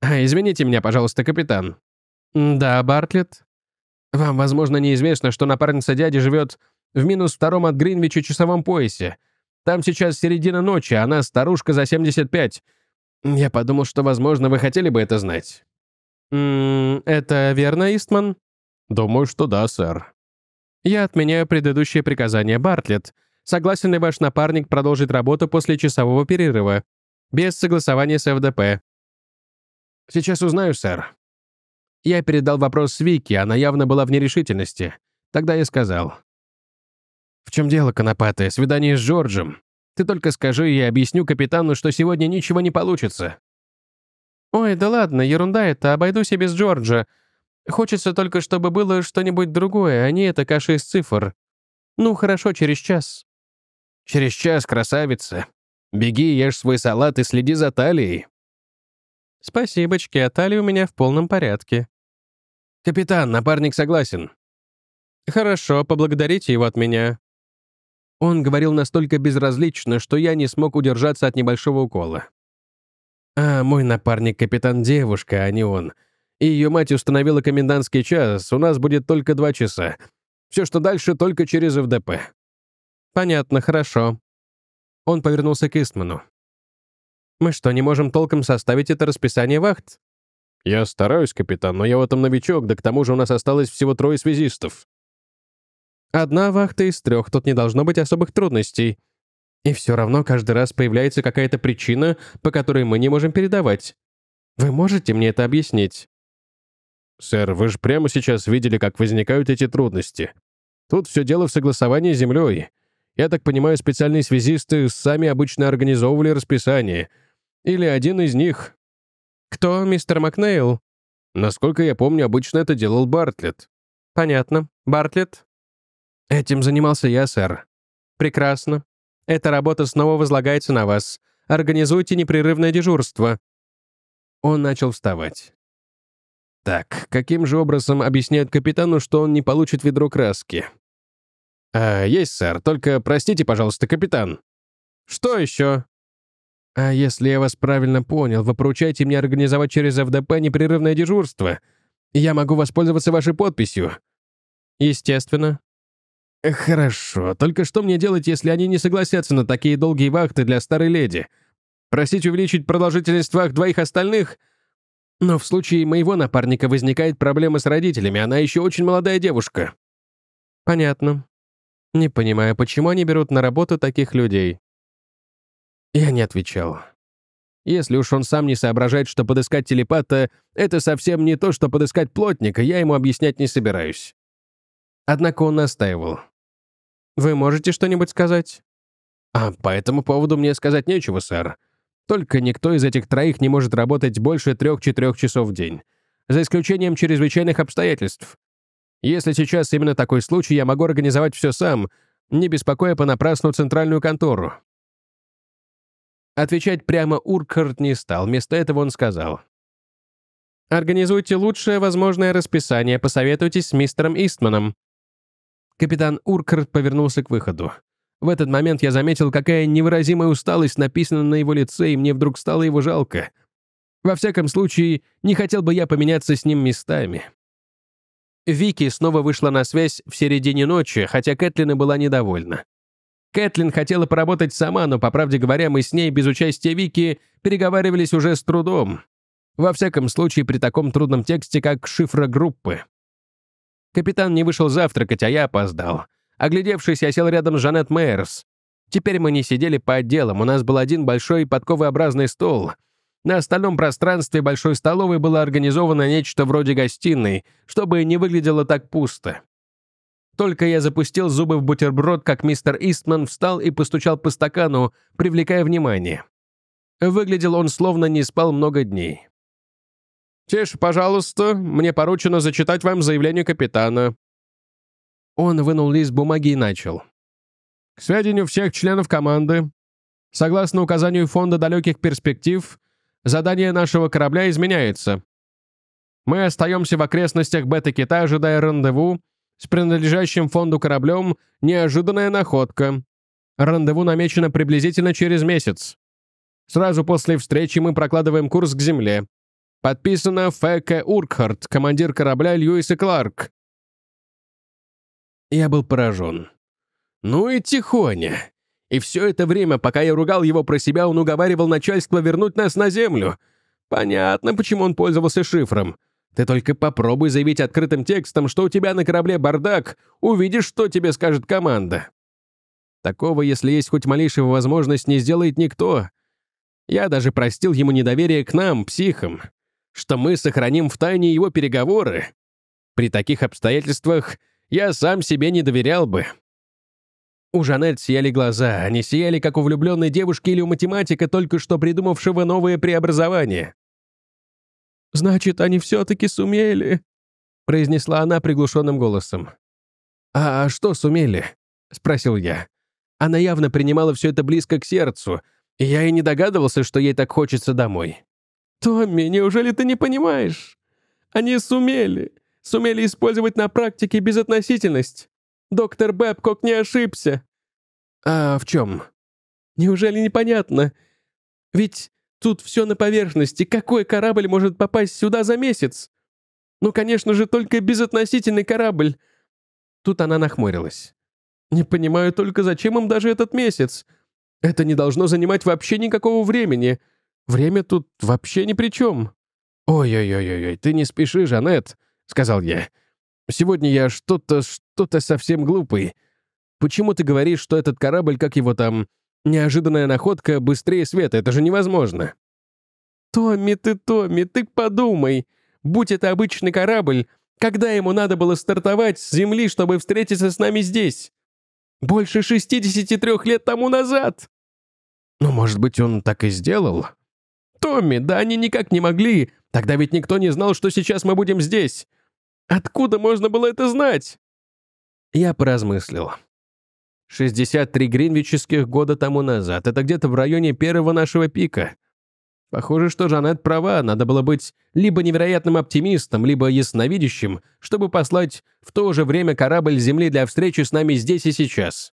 «А, «Извините меня, пожалуйста, капитан». «Да, Бартлет». «Вам, возможно, неизвестно, что напарница дяди живет в минус втором от Гринвича часовом поясе. Там сейчас середина ночи, а она старушка за 75. Я подумал, что, возможно, вы хотели бы это знать». «Ммм, это верно, Истман?» «Думаю, что да, сэр». «Я отменяю предыдущее приказание, Бартлетт. Согласен ли ваш напарник продолжить работу после часового перерыва? Без согласования с ФДП?» «Сейчас узнаю, сэр». Я передал вопрос Вики, она явно была в нерешительности. Тогда я сказал. «В чем дело, Конопатая? Свидание с Джорджем. Ты только скажи, и я объясню капитану, что сегодня ничего не получится». «Ой, да ладно, ерунда это, обойдусь и без Джорджа. Хочется только, чтобы было что-нибудь другое, а не эта каша из цифр. Ну, хорошо, через час». «Через час, красавица. Беги, ешь свой салат и следи за талией». «Спасибочки, а талия у меня в полном порядке». «Капитан, напарник согласен». «Хорошо, поблагодарите его от меня. Он говорил настолько безразлично, что я не смог удержаться от небольшого укола. «А, мой напарник — капитан-девушка, а не он. И ее мать установила комендантский час, у нас будет только два часа. Все, что дальше, только через ФДП». «Понятно, хорошо». Он повернулся к Истману. «Мы что, не можем толком составить это расписание вахт?» «Я стараюсь, капитан, но я в этом новичок, да к тому же у нас осталось всего трое связистов». Одна вахта из трех, тут не должно быть особых трудностей. И все равно каждый раз появляется какая-то причина, по которой мы не можем передавать. Вы можете мне это объяснить?» «Сэр, вы же прямо сейчас видели, как возникают эти трудности. Тут все дело в согласовании с землей. Я так понимаю, специальные связисты сами обычно организовывали расписание. Или один из них». «Кто, мистер Макнейл?» «Насколько я помню, обычно это делал Бартлетт». «Понятно. Бартлетт?» Этим занимался я, сэр. Прекрасно. Эта работа снова возлагается на вас. Организуйте непрерывное дежурство. Он начал вставать. Так, каким же образом объясняют капитану, что он не получит ведро краски? А, есть, сэр, только простите, пожалуйста, капитан. Что еще? А если я вас правильно понял, вы поручаете мне организовать через ФДП непрерывное дежурство. Я могу воспользоваться вашей подписью. Естественно. Э, «Хорошо. Только что мне делать, если они не согласятся на такие долгие вахты для старой леди? Просить увеличить продолжительность вахт двоих остальных? Но в случае моего напарника возникает проблема с родителями. Она еще очень молодая девушка». «Понятно. Не понимаю, почему они берут на работу таких людей?» Я не отвечал. Если уж он сам не соображает, что подыскать телепата — это совсем не то, что подыскать плотника, я ему объяснять не собираюсь. Однако он настаивал. Вы можете что-нибудь сказать?» «А по этому поводу мне сказать нечего, сэр. Только никто из этих троих не может работать больше трех-четырех часов в день. За исключением чрезвычайных обстоятельств. Если сейчас именно такой случай, я могу организовать все сам, не беспокоя понапрасну центральную контору». Отвечать прямо Уркхард не стал. Вместо этого он сказал. «Организуйте лучшее возможное расписание, посоветуйтесь с мистером Истманом. Капитан Уркард повернулся к выходу. В этот момент я заметил, какая невыразимая усталость написана на его лице, и мне вдруг стало его жалко. Во всяком случае, не хотел бы я поменяться с ним местами. Вики снова вышла на связь в середине ночи, хотя Кэтлин и была недовольна. Кэтлин хотела поработать сама, но, по правде говоря, мы с ней без участия Вики переговаривались уже с трудом. Во всяком случае, при таком трудном тексте, как шифра группы. Капитан не вышел завтракать, а я опоздал. Оглядевшись, я сел рядом с Жанет Мейерс. Теперь мы не сидели по отделам, у нас был один большой подковообразный стол. На остальном пространстве большой столовой было организовано нечто вроде гостиной, чтобы не выглядело так пусто. Только я запустил зубы в бутерброд, как мистер Истман встал и постучал по стакану, привлекая внимание. Выглядел он словно не спал много дней. «Тише, пожалуйста, мне поручено зачитать вам заявление капитана». Он вынул лист бумаги и начал. «К сведению всех членов команды, согласно указанию Фонда далеких перспектив, задание нашего корабля изменяется. Мы остаемся в окрестностях Бета-Кита, ожидая рандеву с принадлежащим фонду кораблем «Неожиданная находка». Рандеву намечено приблизительно через месяц. Сразу после встречи мы прокладываем курс к Земле. Подписано Ф.К. Уркхарт, командир корабля Льюис и Кларк. Я был поражен. Ну и тихоня. И все это время, пока я ругал его про себя, он уговаривал начальство вернуть нас на Землю. Понятно, почему он пользовался шифром. Ты только попробуй заявить открытым текстом, что у тебя на корабле бардак, увидишь, что тебе скажет команда. Такого, если есть хоть малейшая возможность, не сделает никто. Я даже простил ему недоверие к нам, психам что мы сохраним в тайне его переговоры. При таких обстоятельствах я сам себе не доверял бы». У Жанет сияли глаза, они сияли, как у влюбленной девушки или у математика, только что придумавшего новые преобразования. «Значит, они все-таки сумели», — произнесла она приглушенным голосом. «А что сумели?» — спросил я. Она явно принимала все это близко к сердцу, и я и не догадывался, что ей так хочется домой. «Томми, неужели ты не понимаешь? Они сумели, сумели использовать на практике безотносительность. Доктор Бэбкок не ошибся». «А в чем?» «Неужели непонятно? Ведь тут все на поверхности. Какой корабль может попасть сюда за месяц? Ну, конечно же, только безотносительный корабль». Тут она нахмурилась. «Не понимаю только, зачем им даже этот месяц? Это не должно занимать вообще никакого времени». Время тут вообще ни при чем». «Ой-ой-ой-ой, ты не спеши, Жанет», — сказал я. «Сегодня я что-то, что-то совсем глупый. Почему ты говоришь, что этот корабль, как его там, неожиданная находка быстрее света? Это же невозможно». «Томми ты, Томми, ты подумай. Будь это обычный корабль, когда ему надо было стартовать с Земли, чтобы встретиться с нами здесь? Больше 63 лет тому назад!» «Ну, может быть, он так и сделал?» «Томми, да они никак не могли! Тогда ведь никто не знал, что сейчас мы будем здесь! Откуда можно было это знать?» Я поразмыслил. 63 гринвических года тому назад. Это где-то в районе первого нашего пика. Похоже, что Жанет права, надо было быть либо невероятным оптимистом, либо ясновидящим, чтобы послать в то же время корабль Земли для встречи с нами здесь и сейчас.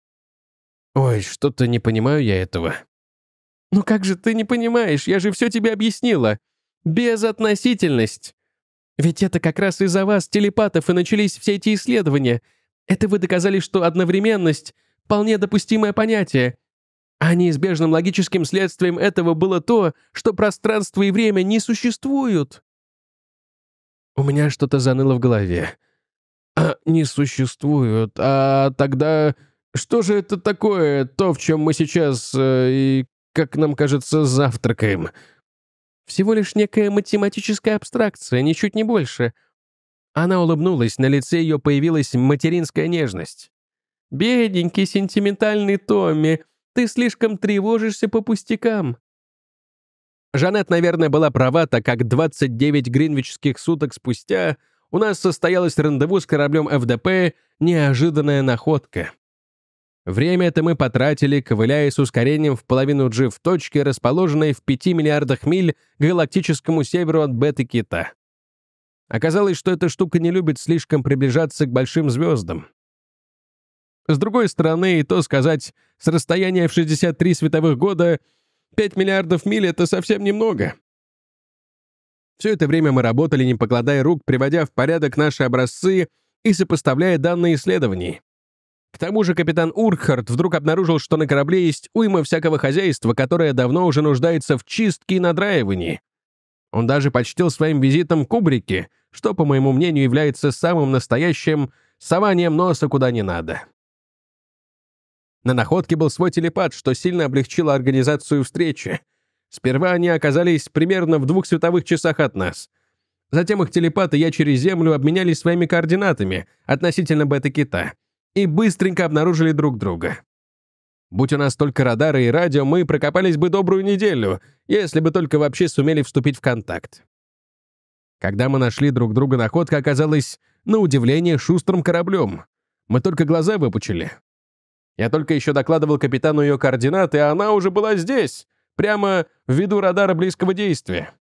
Ой, что-то не понимаю я этого. «Ну как же ты не понимаешь? Я же все тебе объяснила. Безотносительность. Ведь это как раз из-за вас, телепатов, и начались все эти исследования. Это вы доказали, что одновременность — вполне допустимое понятие. А неизбежным логическим следствием этого было то, что пространство и время не существуют». У меня что-то заныло в голове. А, «Не существуют. А тогда...» Что же это такое, то, в чем мы сейчас э, и как нам кажется, завтракаем. Всего лишь некая математическая абстракция, ничуть не больше. Она улыбнулась, на лице ее появилась материнская нежность. «Бедненький сентиментальный Томми, ты слишком тревожишься по пустякам». Жанет, наверное, была права, так как 29 гринвичских суток спустя у нас состоялось рандеву с кораблем ФДП «Неожиданная находка». Время это мы потратили, ковыляя с ускорением в половину G в точке, расположенной в 5 миллиардах миль к галактическому северу от Беты кита Оказалось, что эта штука не любит слишком приближаться к большим звездам. С другой стороны, и то сказать, с расстояния в 63 световых года 5 миллиардов миль — это совсем немного. Все это время мы работали, не покладая рук, приводя в порядок наши образцы и сопоставляя данные исследований. К тому же капитан Уркхарт вдруг обнаружил, что на корабле есть уйма всякого хозяйства, которое давно уже нуждается в чистке и надраивании. Он даже почтил своим визитом кубрики, что, по моему мнению, является самым настоящим сованием носа куда не надо. На находке был свой телепат, что сильно облегчило организацию встречи. Сперва они оказались примерно в двух световых часах от нас. Затем их телепаты я через Землю обменялись своими координатами относительно бета-кита — и быстренько обнаружили друг друга. Будь у нас только радары и радио, мы прокопались бы добрую неделю, если бы только вообще сумели вступить в контакт. Когда мы нашли друг друга, находка оказалась, на удивление, шустрым кораблем. Мы только глаза выпучили. Я только еще докладывал капитану ее координаты, а она уже была здесь, прямо в виду радара близкого действия.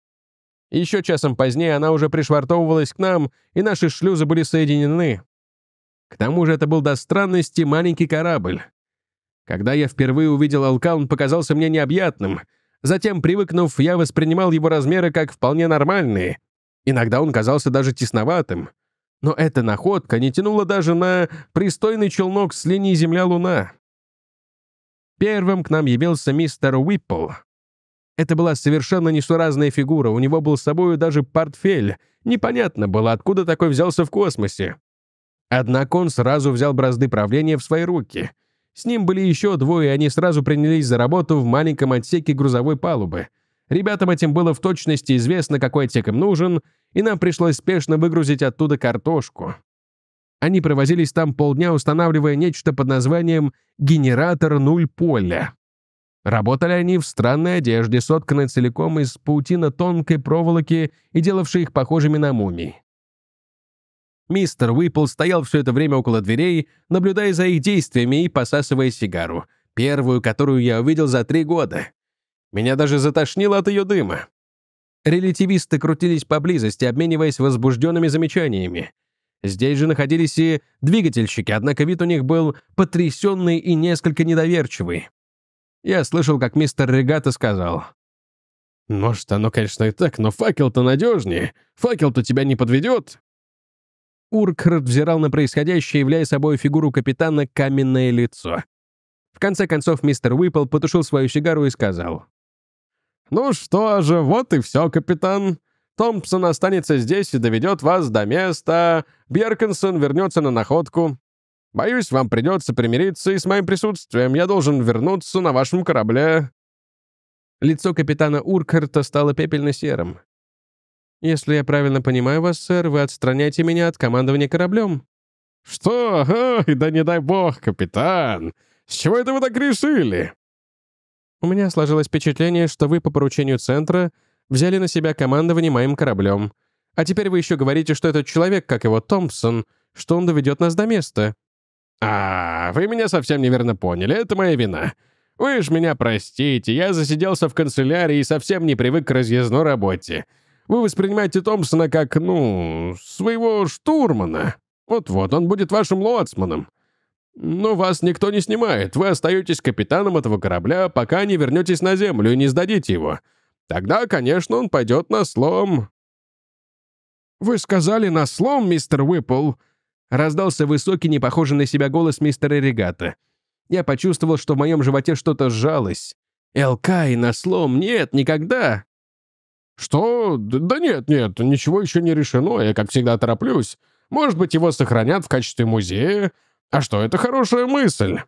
Еще часом позднее она уже пришвартовывалась к нам, и наши шлюзы были соединены. К тому же это был до странности маленький корабль. Когда я впервые увидел Алка, он показался мне необъятным. Затем, привыкнув, я воспринимал его размеры как вполне нормальные. Иногда он казался даже тесноватым. Но эта находка не тянула даже на пристойный челнок с линии Земля-Луна. Первым к нам явился мистер Уиппл. Это была совершенно несуразная фигура, у него был с собой даже портфель. Непонятно было, откуда такой взялся в космосе. Однако он сразу взял бразды правления в свои руки. С ним были еще двое, и они сразу принялись за работу в маленьком отсеке грузовой палубы. Ребятам этим было в точности известно, какой отсек им нужен, и нам пришлось спешно выгрузить оттуда картошку. Они провозились там полдня, устанавливая нечто под названием «генератор нуль поля». Работали они в странной одежде, сотканной целиком из паутина тонкой проволоки и делавшей их похожими на мумий. Мистер Уиппл стоял все это время около дверей, наблюдая за их действиями и посасывая сигару, первую, которую я увидел за три года. Меня даже затошнило от ее дыма. Релятивисты крутились поблизости, обмениваясь возбужденными замечаниями. Здесь же находились и двигательщики, однако вид у них был потрясенный и несколько недоверчивый. Я слышал, как мистер Регата сказал. «Может, оно, конечно, и так, но факел-то надежнее. Факел-то тебя не подведет». Уркхард взирал на происходящее, являя собой фигуру капитана «каменное лицо». В конце концов, мистер Уиппл потушил свою сигару и сказал. «Ну что же, вот и все, капитан. Томпсон останется здесь и доведет вас до места. Бьеркенсон вернется на находку. Боюсь, вам придется примириться и с моим присутствием. Я должен вернуться на вашем корабле». Лицо капитана Уркхарта стало пепельно-серым. «Если я правильно понимаю вас, сэр, вы отстраняете меня от командования кораблем». «Что? Ой, да не дай бог, капитан! С чего это вы так решили?» «У меня сложилось впечатление, что вы по поручению Центра взяли на себя командование моим кораблем. А теперь вы еще говорите, что этот человек, как его Томпсон, что он доведет нас до места». «А, вы меня совсем неверно поняли. Это моя вина. Вы ж меня простите, я засиделся в канцелярии и совсем не привык к разъездной работе. Вы воспринимаете Томпсона как, ну, своего штурмана. Вот-вот, он будет вашим лоцманом. Но вас никто не снимает. Вы остаетесь капитаном этого корабля, пока не вернетесь на Землю и не сдадите его. Тогда, конечно, он пойдет на слом». «Вы сказали на слом, мистер Уиппл?» Раздался высокий, не похожий на себя голос мистера Регата. Я почувствовал, что в моем животе что-то сжалось. Элкай на слом? Нет, никогда!» «Что? Да нет, нет, ничего еще не решено, я, как всегда, тороплюсь. Может быть, его сохранят в качестве музея? А что, это хорошая мысль!»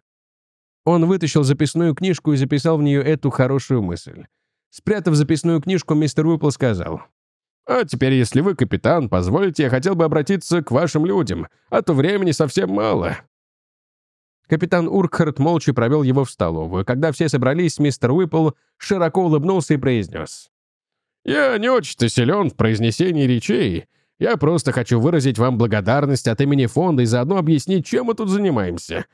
Он вытащил записную книжку и записал в нее эту хорошую мысль. Спрятав записную книжку, мистер Уиппл сказал, «А теперь, если вы, капитан, позвольте, я хотел бы обратиться к вашим людям, а то времени совсем мало». Капитан Уркхарт молча провел его в столовую. Когда все собрались, мистер Уиппл широко улыбнулся и произнес, я не очень-то силен в произнесении речей. Я просто хочу выразить вам благодарность от имени фонда и заодно объяснить, чем мы тут занимаемся.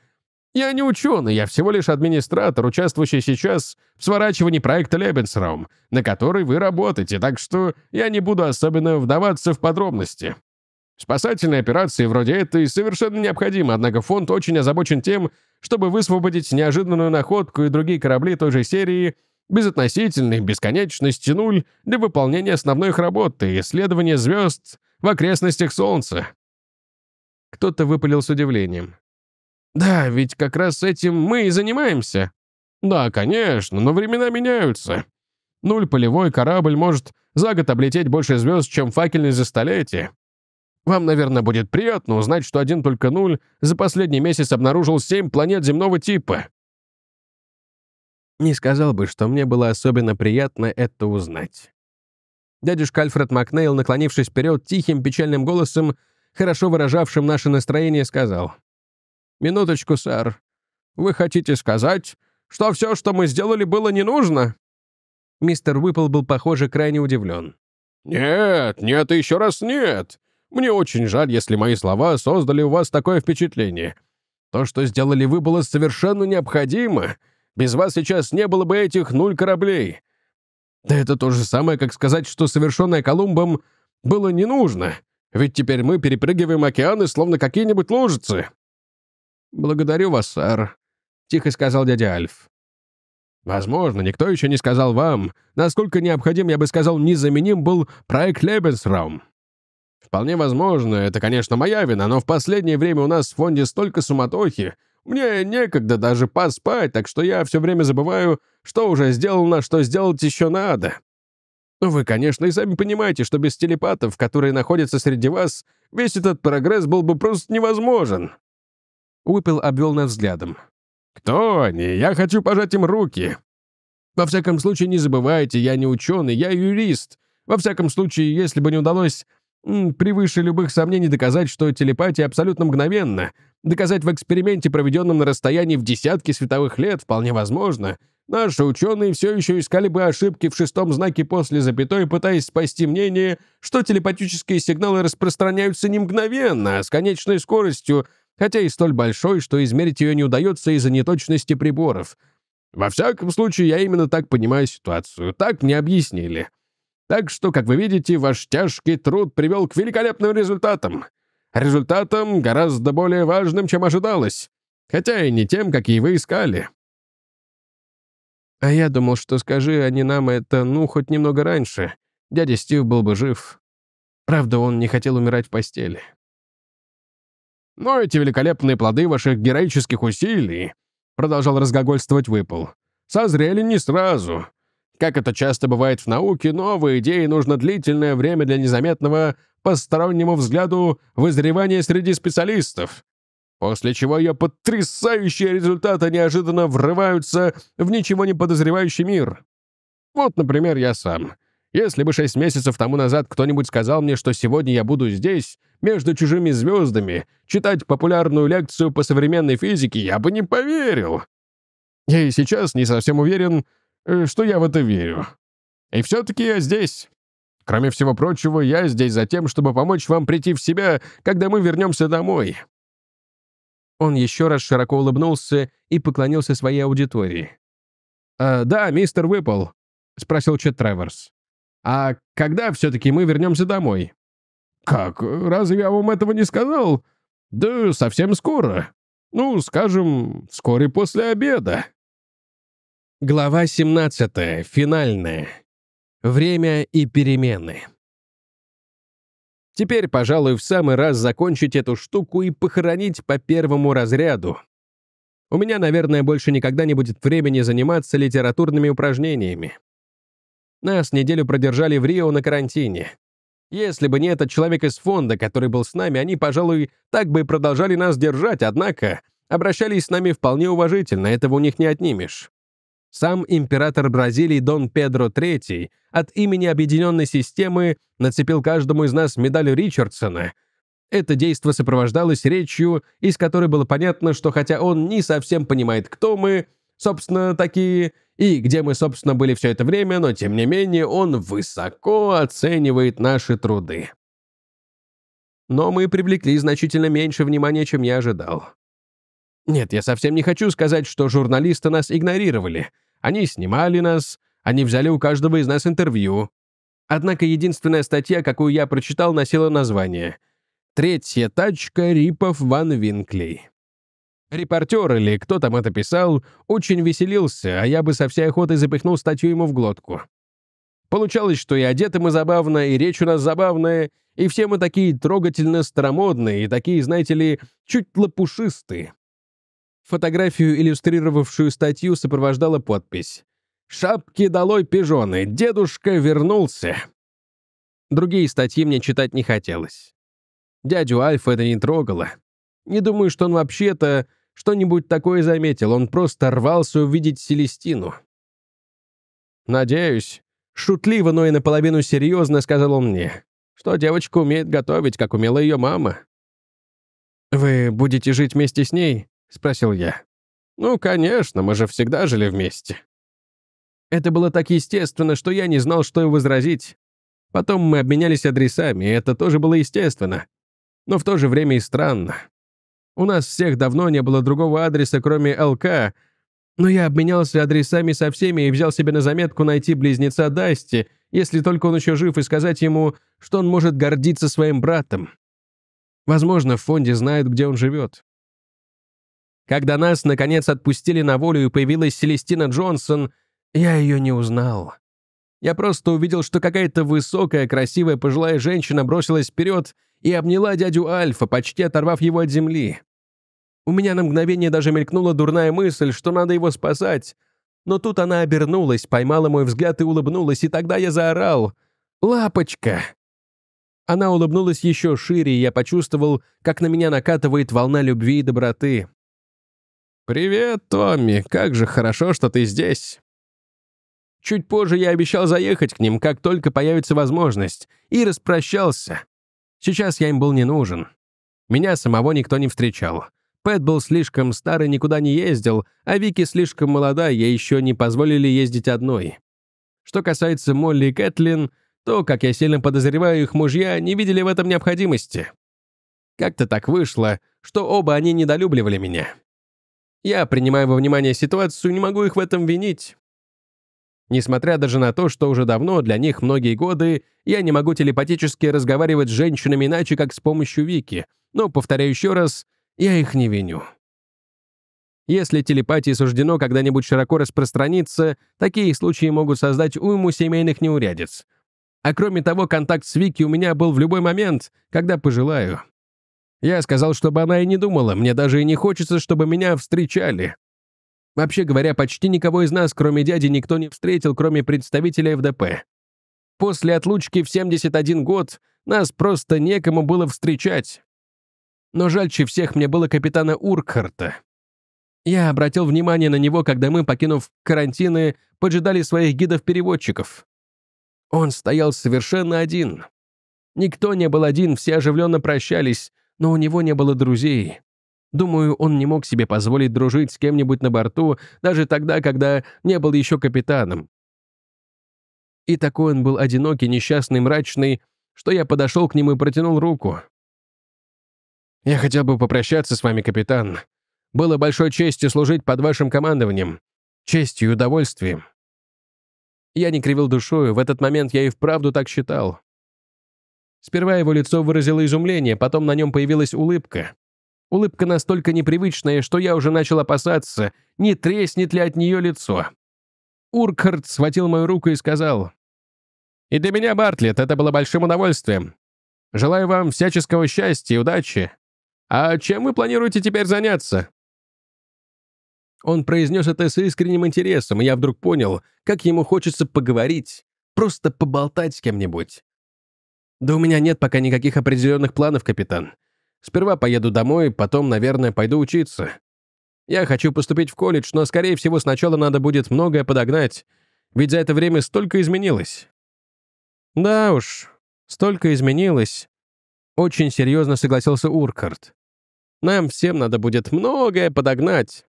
Я не ученый, я всего лишь администратор, участвующий сейчас в сворачивании проекта Лебенсраум, на который вы работаете, так что я не буду особенно вдаваться в подробности. Спасательные операции вроде этой совершенно необходимы, однако фонд очень озабочен тем, чтобы высвободить неожиданную находку и другие корабли той же серии – безотносительной бесконечности нуль для выполнения основной их работы — исследования звезд в окрестностях Солнца. Кто-то выпалил с удивлением. «Да, ведь как раз этим мы и занимаемся». «Да, конечно, но времена меняются. Нуль полевой корабль может за год облететь больше звезд, чем факельный за столетие. Вам, наверное, будет приятно узнать, что один только нуль за последний месяц обнаружил семь планет земного типа. Не сказал бы, что мне было особенно приятно это узнать. Дядюшка Альфред Макнейл, наклонившись вперед, тихим печальным голосом, хорошо выражавшим наше настроение, сказал. «Минуточку, сэр. Вы хотите сказать, что все, что мы сделали, было не нужно?» Мистер Уиппл был, похоже, крайне удивлен. «Нет, нет еще раз нет. Мне очень жаль, если мои слова создали у вас такое впечатление. То, что сделали вы, было совершенно необходимо. Без вас сейчас не было бы этих нуль кораблей. Да это то же самое, как сказать, что совершенное Колумбом было не нужно, ведь теперь мы перепрыгиваем океаны, словно какие-нибудь лужицы». «Благодарю вас, сэр», — тихо сказал дядя Альф. Возможно, никто еще не сказал вам, насколько необходим, я бы сказал, незаменим был проект Лебенсраум. Вполне возможно, это, конечно, моя вина, но в последнее время у нас в фонде столько суматохи, мне некогда даже поспать, так что я все время забываю, что уже сделано, что сделать еще надо. Вы, конечно, и сами понимаете, что без телепатов, которые находятся среди вас, весь этот прогресс был бы просто невозможен». Уиппел обвел нас взглядом. «Кто они? Я хочу пожать им руки. Во всяком случае, не забывайте, я не ученый, я юрист. Во всяком случае, если бы не удалось превыше любых сомнений доказать, что телепатия абсолютно мгновенна. Доказать в эксперименте, проведенном на расстоянии в десятки световых лет, вполне возможно. Наши ученые все еще искали бы ошибки в шестом знаке после запятой, пытаясь спасти мнение, что телепатические сигналы распространяются не мгновенно, а с конечной скоростью, хотя и столь большой, что измерить ее не удается из-за неточности приборов. Во всяком случае, я именно так понимаю ситуацию. Так мне объяснили. Так что, как вы видите, ваш тяжкий труд привел к великолепным результатам. Результатам гораздо более важным, чем ожидалось. Хотя и не тем, какие вы искали. А я думал, что скажи они нам это, ну, хоть немного раньше. Дядя Стив был бы жив. Правда, он не хотел умирать в постели. «Но эти великолепные плоды ваших героических усилий», — продолжал разгогольствовать Выпол, — «созрели не сразу. Как это часто бывает в науке, новые идеи нужно длительное время для незаметного, постороннему взгляду, вызревания среди специалистов, после чего ее потрясающие результаты неожиданно врываются в ничего не подозревающий мир. Вот, например, я сам. Если бы шесть месяцев тому назад кто-нибудь сказал мне, что сегодня я буду здесь, между чужими звездами, читать популярную лекцию по современной физике, я бы не поверил. Я и сейчас не совсем уверен, что я в это верю. И все-таки я здесь. Кроме всего прочего, я здесь за тем, чтобы помочь вам прийти в себя, когда мы вернемся домой». Он еще раз широко улыбнулся и поклонился своей аудитории. «Э, «Да, мистер Выпл», — спросил Чет Треворс. «А когда все-таки мы вернемся домой?» «Как? Разве я вам этого не сказал?» «Да совсем скоро. Ну, скажем, вскоре после обеда». Глава 17. Финальная. Время и перемены. Теперь, пожалуй, в самый раз закончить эту штуку и похоронить по первому разряду. У меня, наверное, больше никогда не будет времени заниматься литературными упражнениями. Нас неделю продержали в Рио на карантине. Если бы не этот человек из фонда, который был с нами, они, пожалуй, так бы и продолжали нас держать, однако обращались с нами вполне уважительно, этого у них не отнимешь. Сам император Бразилии Дон Педро III от имени Объединенной системы нацепил каждому из нас медаль Ричардсона. Это действо сопровождалось речью, из которой было понятно, что хотя он не совсем понимает, кто мы, собственно, такие, и где мы, собственно, были все это время, но тем не менее он высоко оценивает наши труды. Но мы привлекли значительно меньше внимания, чем я ожидал. Нет, я совсем не хочу сказать, что журналисты нас игнорировали. Они снимали нас, они взяли у каждого из нас интервью. Однако единственная статья, какую я прочитал, носила название «Третья тачка Рипов Ван Винклей". Репортер или кто там это писал, очень веселился, а я бы со всей охотой запихнул статью ему в глотку. Получалось, что и одеты мы забавно, и речь у нас забавная, и все мы такие трогательно старомодные, и такие, знаете ли, чуть лопушистые. Фотографию, иллюстрировавшую статью, сопровождала подпись «Шапки долой, пижоны! Дедушка вернулся!» Другие статьи мне читать не хотелось. Дядю Альфа это не трогало. Не думаю, что он вообще-то что-нибудь такое заметил. Он просто рвался увидеть Селестину. «Надеюсь», — шутливо, но и наполовину серьезно сказал он мне, что девочка умеет готовить, как умела ее мама. «Вы будете жить вместе с ней?» — спросил я. «Ну, конечно, мы же всегда жили вместе». Это было так естественно, что я не знал, что и возразить. Потом мы обменялись адресами, и это тоже было естественно. Но в то же время и странно. У нас всех давно не было другого адреса, кроме ЛК, но я обменялся адресами со всеми и взял себе на заметку найти близнеца Дасти, если только он еще жив, и сказать ему, что он может гордиться своим братом. Возможно, в фонде знают, где он живет. Когда нас, наконец, отпустили на волю и появилась Селестина Джонсон, я ее не узнал. Я просто увидел, что какая-то высокая, красивая пожилая женщина бросилась вперед и обняла дядю Альфа, почти оторвав его от земли. У меня на мгновение даже мелькнула дурная мысль, что надо его спасать. Но тут она обернулась, поймала мой взгляд и улыбнулась, и тогда я заорал «Лапочка!». Она улыбнулась еще шире, и я почувствовал, как на меня накатывает волна любви и доброты. «Привет, Томми! Как же хорошо, что ты здесь!» Чуть позже я обещал заехать к ним, как только появится возможность, и распрощался. Сейчас я им был не нужен. Меня самого никто не встречал. Пэт был слишком стар и никуда не ездил, а Вики слишком молода, ей еще не позволили ездить одной. Что касается Молли и Кэтлин, то, как я сильно подозреваю, их мужья не видели в этом необходимости. Как-то так вышло, что оба они недолюбливали меня. Я, принимаю во внимание ситуацию, не могу их в этом винить. Несмотря даже на то, что уже давно, для них многие годы, я не могу телепатически разговаривать с женщинами иначе, как с помощью Вики. Но, повторяю еще раз, я их не виню. Если телепатии суждено когда-нибудь широко распространиться, такие случаи могут создать уйму семейных неурядиц. А кроме того, контакт с Вики у меня был в любой момент, когда пожелаю. Я сказал, чтобы она и не думала, мне даже и не хочется, чтобы меня встречали. Вообще говоря, почти никого из нас, кроме дяди, никто не встретил, кроме представителя ФДП. После отлучки в 71 год нас просто некому было встречать. Но жальче всех мне было капитана Уркхарта. Я обратил внимание на него, когда мы, покинув карантины, поджидали своих гидов-переводчиков. Он стоял совершенно один. Никто не был один, все оживленно прощались, но у него не было друзей. Думаю, он не мог себе позволить дружить с кем-нибудь на борту, даже тогда, когда не был еще капитаном. И такой он был одинокий, несчастный, мрачный, что я подошел к нему и протянул руку. «Я хотел бы попрощаться с вами, капитан. Было большой честью служить под вашим командованием. Честью и удовольствием». Я не кривил душою, в этот момент я и вправду так считал. Сперва его лицо выразило изумление, потом на нем появилась улыбка. Улыбка настолько непривычная, что я уже начал опасаться, не треснет ли от нее лицо. Уркхард схватил мою руку и сказал, «И для меня, Бартлетт, это было большим удовольствием. Желаю вам всяческого счастья и удачи. А чем вы планируете теперь заняться?» Он произнес это с искренним интересом, и я вдруг понял, как ему хочется поговорить, просто поболтать с кем-нибудь. Да у меня нет пока никаких определенных планов, капитан. Сперва поеду домой, потом, наверное, пойду учиться. Я хочу поступить в колледж, но, скорее всего, сначала надо будет многое подогнать, ведь за это время столько изменилось. Да уж, столько изменилось. Очень серьезно согласился Уркарт. Нам всем надо будет многое подогнать.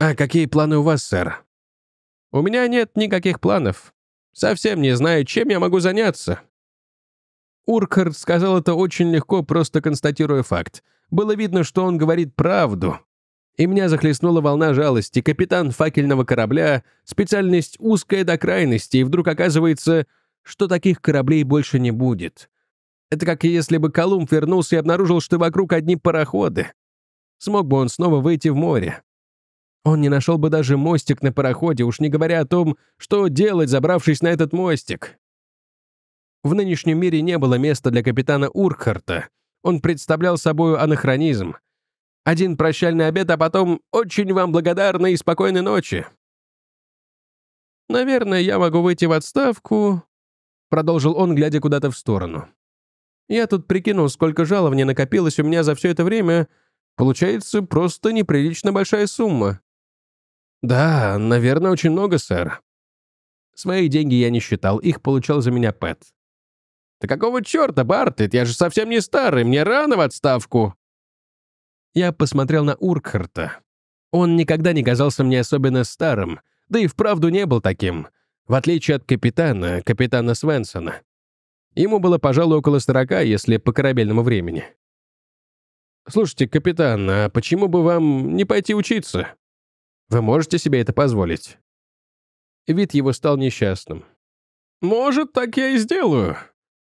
А какие планы у вас, сэр? У меня нет никаких планов. Совсем не знаю, чем я могу заняться. Уркхард сказал это очень легко, просто констатируя факт. Было видно, что он говорит правду. И меня захлестнула волна жалости. Капитан факельного корабля, специальность узкая до крайности, и вдруг оказывается, что таких кораблей больше не будет. Это как если бы Колумб вернулся и обнаружил, что вокруг одни пароходы. Смог бы он снова выйти в море. Он не нашел бы даже мостик на пароходе, уж не говоря о том, что делать, забравшись на этот мостик. В нынешнем мире не было места для капитана Уркхарта. Он представлял собой анахронизм. Один прощальный обед, а потом «Очень вам благодарны и спокойной ночи!» «Наверное, я могу выйти в отставку», — продолжил он, глядя куда-то в сторону. «Я тут прикинул, сколько жалований накопилось у меня за все это время. Получается, просто неприлично большая сумма». «Да, наверное, очень много, сэр». Свои деньги я не считал, их получал за меня Пэт. «Да какого черта, Бартлетт? Я же совсем не старый, мне рано в отставку!» Я посмотрел на Уркхарта. Он никогда не казался мне особенно старым, да и вправду не был таким, в отличие от капитана, капитана Свенсона. Ему было, пожалуй, около сорока, если по корабельному времени. «Слушайте, капитан, а почему бы вам не пойти учиться? Вы можете себе это позволить?» Вид его стал несчастным. «Может, так я и сделаю»,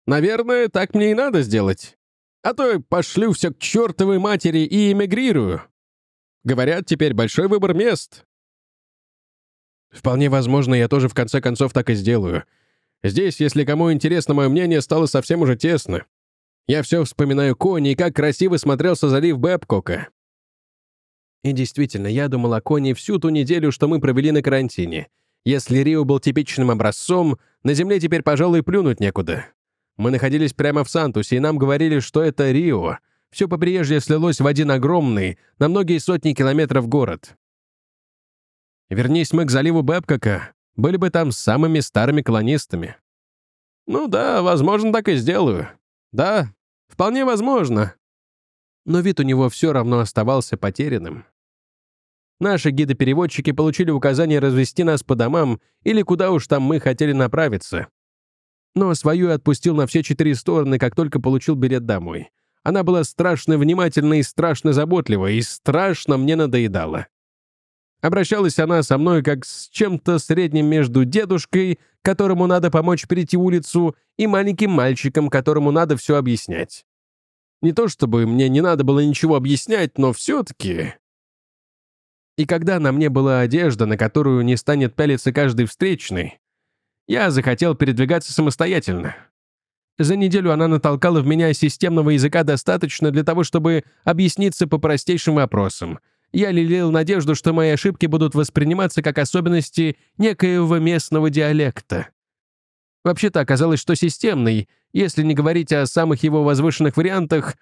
Наверное, так мне и надо сделать. А то я пошлю все к чертовой матери и эмигрирую. Говорят, теперь большой выбор мест. Вполне возможно, я тоже в конце концов так и сделаю. Здесь, если кому интересно мое мнение, стало совсем уже тесно. Я все вспоминаю Кони и как красиво смотрелся залив Бэбкока. И действительно, я думал о Кони всю ту неделю, что мы провели на карантине. Если Рио был типичным образцом, на земле теперь, пожалуй, плюнуть некуда. Мы находились прямо в Сантусе, и нам говорили, что это Рио. Все побережье слилось в один огромный, на многие сотни километров город. Вернись мы к заливу Бэбкока, были бы там самыми старыми колонистами. Ну да, возможно, так и сделаю. Да, вполне возможно. Но вид у него все равно оставался потерянным. Наши гиды-переводчики получили указание развести нас по домам или куда уж там мы хотели направиться но свою отпустил на все четыре стороны, как только получил билет домой. Она была страшно внимательна и страшно заботлива, и страшно мне надоедала. Обращалась она со мной как с чем-то средним между дедушкой, которому надо помочь перейти улицу, и маленьким мальчиком, которому надо все объяснять. Не то чтобы мне не надо было ничего объяснять, но все-таки... И когда на мне была одежда, на которую не станет пялиться каждый встречный, я захотел передвигаться самостоятельно. За неделю она натолкала в меня системного языка достаточно для того, чтобы объясниться по простейшим вопросам. Я лелеял надежду, что мои ошибки будут восприниматься как особенности некоего местного диалекта. Вообще-то оказалось, что системный, если не говорить о самых его возвышенных вариантах,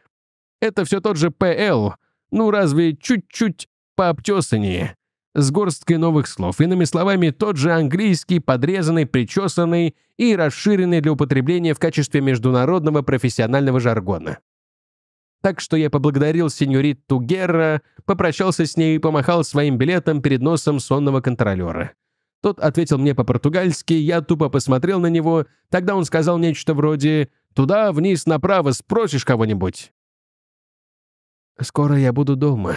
это все тот же ПЛ, ну разве чуть-чуть пообтесаннее с горсткой новых слов. Иными словами, тот же английский, подрезанный, причесанный и расширенный для употребления в качестве международного профессионального жаргона. Так что я поблагодарил сеньорит Тугерра, попрощался с ней и помахал своим билетом перед носом сонного контролера. Тот ответил мне по-португальски, я тупо посмотрел на него, тогда он сказал нечто вроде «Туда, вниз, направо, спросишь кого-нибудь». «Скоро я буду дома»,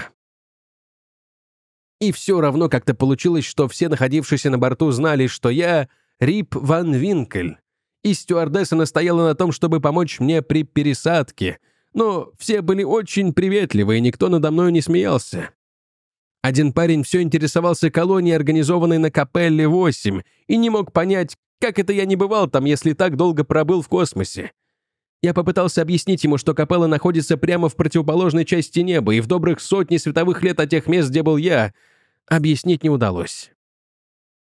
и все равно как-то получилось, что все находившиеся на борту знали, что я Рип Ван Винкель. И стюардесса настояла на том, чтобы помочь мне при пересадке. Но все были очень приветливы, и никто надо мной не смеялся. Один парень все интересовался колонией, организованной на Капелле 8, и не мог понять, как это я не бывал там, если так долго пробыл в космосе. Я попытался объяснить ему, что капелла находится прямо в противоположной части неба и в добрых сотни световых лет от тех мест, где был я, объяснить не удалось.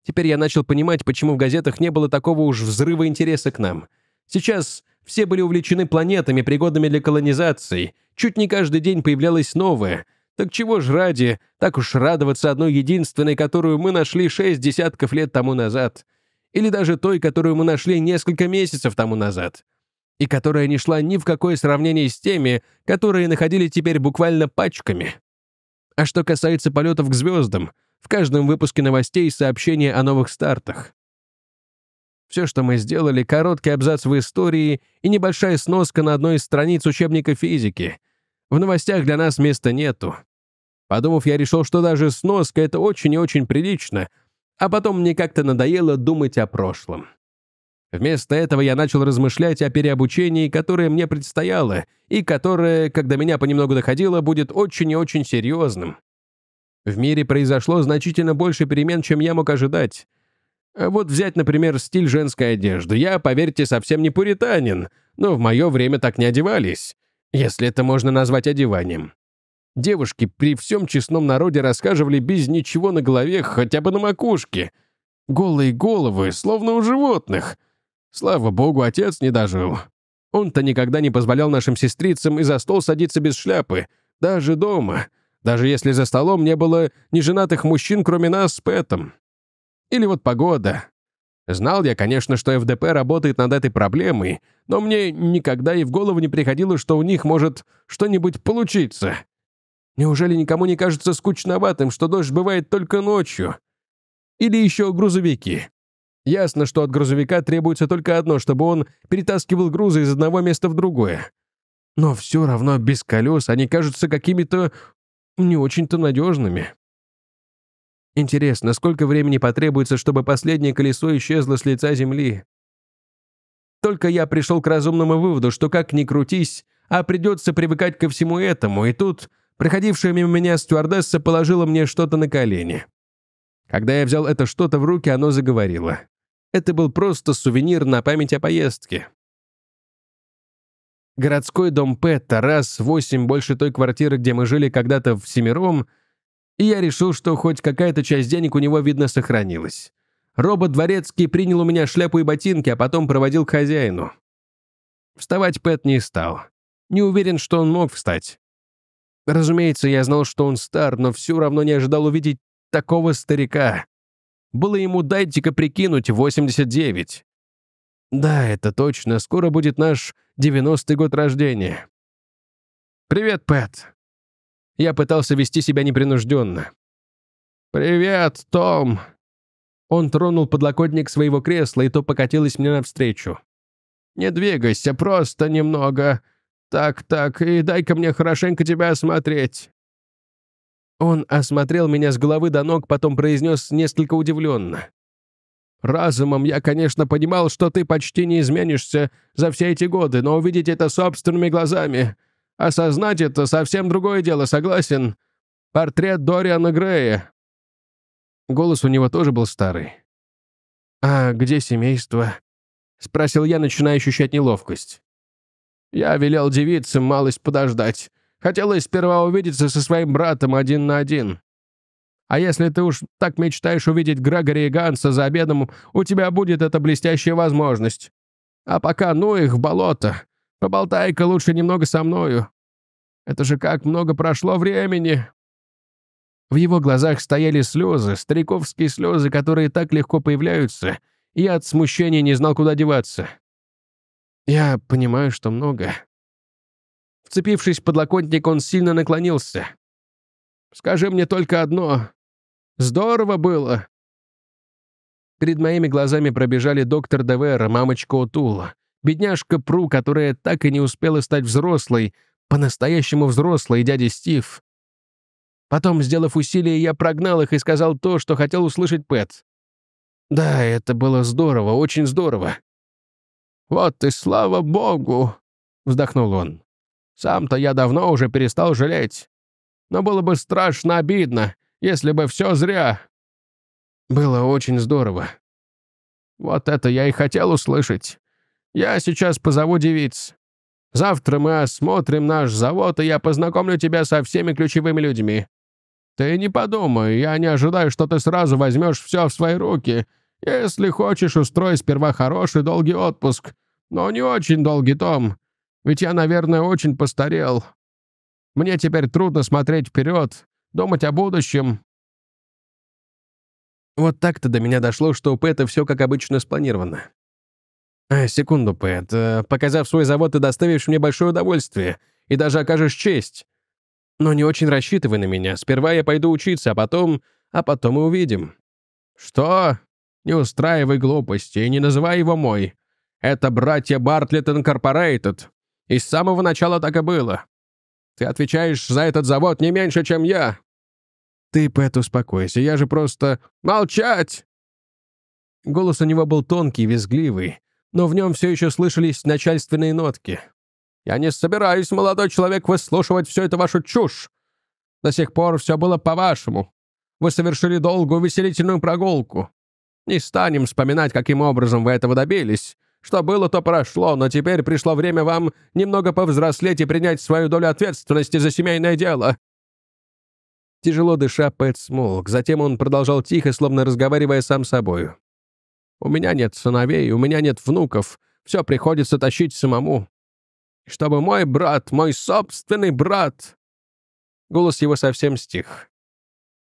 Теперь я начал понимать, почему в газетах не было такого уж взрыва интереса к нам. Сейчас все были увлечены планетами, пригодными для колонизации. Чуть не каждый день появлялось новое. Так чего ж ради, так уж радоваться одной единственной, которую мы нашли шесть десятков лет тому назад. Или даже той, которую мы нашли несколько месяцев тому назад. И которая не шла ни в какое сравнение с теми, которые находили теперь буквально пачками. А что касается полетов к звездам, в каждом выпуске новостей сообщения о новых стартах. Все, что мы сделали, короткий абзац в истории и небольшая сноска на одной из страниц учебника физики. В новостях для нас места нету. Подумав, я решил, что даже сноска — это очень и очень прилично, а потом мне как-то надоело думать о прошлом. Вместо этого я начал размышлять о переобучении, которое мне предстояло, и которое, когда меня понемногу доходило, будет очень и очень серьезным. В мире произошло значительно больше перемен, чем я мог ожидать. Вот взять, например, стиль женской одежды. Я, поверьте, совсем не пуританин, но в мое время так не одевались, если это можно назвать одеванием. Девушки при всем честном народе рассказывали без ничего на голове, хотя бы на макушке. Голые головы, словно у животных — Слава богу, отец не дожил. Он-то никогда не позволял нашим сестрицам и за стол садиться без шляпы, даже дома, даже если за столом не было ни женатых мужчин, кроме нас с Пэтом. Или вот погода. Знал я, конечно, что ФДП работает над этой проблемой, но мне никогда и в голову не приходило, что у них может что-нибудь получиться. Неужели никому не кажется скучноватым, что дождь бывает только ночью? Или еще грузовики? Ясно, что от грузовика требуется только одно, чтобы он перетаскивал грузы из одного места в другое. Но все равно без колес они кажутся какими-то не очень-то надежными. Интересно, сколько времени потребуется, чтобы последнее колесо исчезло с лица земли? Только я пришел к разумному выводу, что как ни крутись, а придется привыкать ко всему этому, и тут проходившая мимо меня стюардесса положила мне что-то на колени. Когда я взял это что-то в руки, оно заговорило. Это был просто сувенир на память о поездке. Городской дом Петта раз восемь больше той квартиры, где мы жили когда-то в Семером, и я решил, что хоть какая-то часть денег у него, видно, сохранилась. Робот Дворецкий принял у меня шляпу и ботинки, а потом проводил к хозяину. Вставать Пэт не стал. Не уверен, что он мог встать. Разумеется, я знал, что он стар, но все равно не ожидал увидеть такого старика. Было ему дайте-ка прикинуть 89. Да, это точно, скоро будет наш 90-й год рождения. «Привет, Пэт!» Я пытался вести себя непринужденно. «Привет, Том!» Он тронул подлокотник своего кресла, и то покатилось мне навстречу. «Не двигайся, просто немного. Так-так, и дай-ка мне хорошенько тебя осмотреть». Он осмотрел меня с головы до ног, потом произнес несколько удивленно. «Разумом я, конечно, понимал, что ты почти не изменишься за все эти годы, но увидеть это собственными глазами, осознать это совсем другое дело, согласен? Портрет Дориана Грея». Голос у него тоже был старый. «А где семейство?» — спросил я, начиная ощущать неловкость. «Я велел девицам малость подождать. Хотелось сперва увидеться со своим братом один на один. А если ты уж так мечтаешь увидеть Грегори и Ганса за обедом, у тебя будет эта блестящая возможность. А пока ну их в болото. Поболтай-ка лучше немного со мною. Это же как много прошло времени!» В его глазах стояли слезы, стариковские слезы, которые так легко появляются, и я от смущения не знал, куда деваться. «Я понимаю, что много», Вцепившись в подлокотник, он сильно наклонился. «Скажи мне только одно. Здорово было!» Перед моими глазами пробежали доктор Девера, мамочка Отула, бедняжка Пру, которая так и не успела стать взрослой, по-настоящему взрослой, дядя Стив. Потом, сделав усилие, я прогнал их и сказал то, что хотел услышать Пэт. «Да, это было здорово, очень здорово». «Вот и слава богу!» — вздохнул он. Сам-то я давно уже перестал жалеть. Но было бы страшно обидно, если бы все зря. Было очень здорово. Вот это я и хотел услышать. Я сейчас позову девиц. Завтра мы осмотрим наш завод, и я познакомлю тебя со всеми ключевыми людьми. Ты не подумай, я не ожидаю, что ты сразу возьмешь все в свои руки. Если хочешь, устрой сперва хороший долгий отпуск, но не очень долгий, Том. Ведь я, наверное, очень постарел. Мне теперь трудно смотреть вперед, думать о будущем». Вот так-то до меня дошло, что у Пэта все как обычно спланировано. А, секунду, Пэт. Э, показав свой завод, ты доставишь мне большое удовольствие и даже окажешь честь. Но не очень рассчитывай на меня. Сперва я пойду учиться, а потом... А потом и увидим. Что? Не устраивай глупости и не называй его мой. Это братья Бартлетт Инкорпорейтед. И с самого начала так и было. Ты отвечаешь за этот завод не меньше, чем я. Ты, Пэт, успокойся, я же просто... Молчать!» Голос у него был тонкий, визгливый, но в нем все еще слышались начальственные нотки. «Я не собираюсь, молодой человек, выслушивать всю эту вашу чушь. До сих пор все было по-вашему. Вы совершили долгую веселительную прогулку. Не станем вспоминать, каким образом вы этого добились. Что было, то прошло, но теперь пришло время вам немного повзрослеть и принять свою долю ответственности за семейное дело». Тяжело дыша, Пэт смолк. Затем он продолжал тихо, словно разговаривая сам с собой. «У меня нет сыновей, у меня нет внуков. Все приходится тащить самому. Чтобы мой брат, мой собственный брат...» Голос его совсем стих.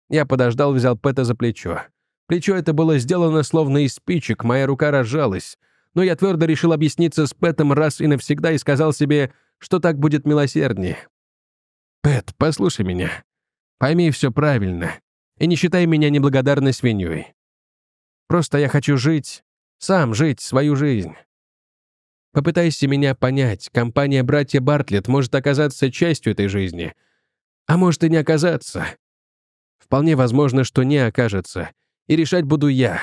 Я подождал, взял Пэта за плечо. Плечо это было сделано словно из спичек, моя рука разжалась но я твердо решил объясниться с Пэтом раз и навсегда и сказал себе, что так будет милосерднее. «Пэт, послушай меня. Пойми все правильно и не считай меня неблагодарной свиньей. Просто я хочу жить, сам жить свою жизнь. Попытайся меня понять, компания «Братья Бартлетт» может оказаться частью этой жизни, а может и не оказаться. Вполне возможно, что не окажется, и решать буду я.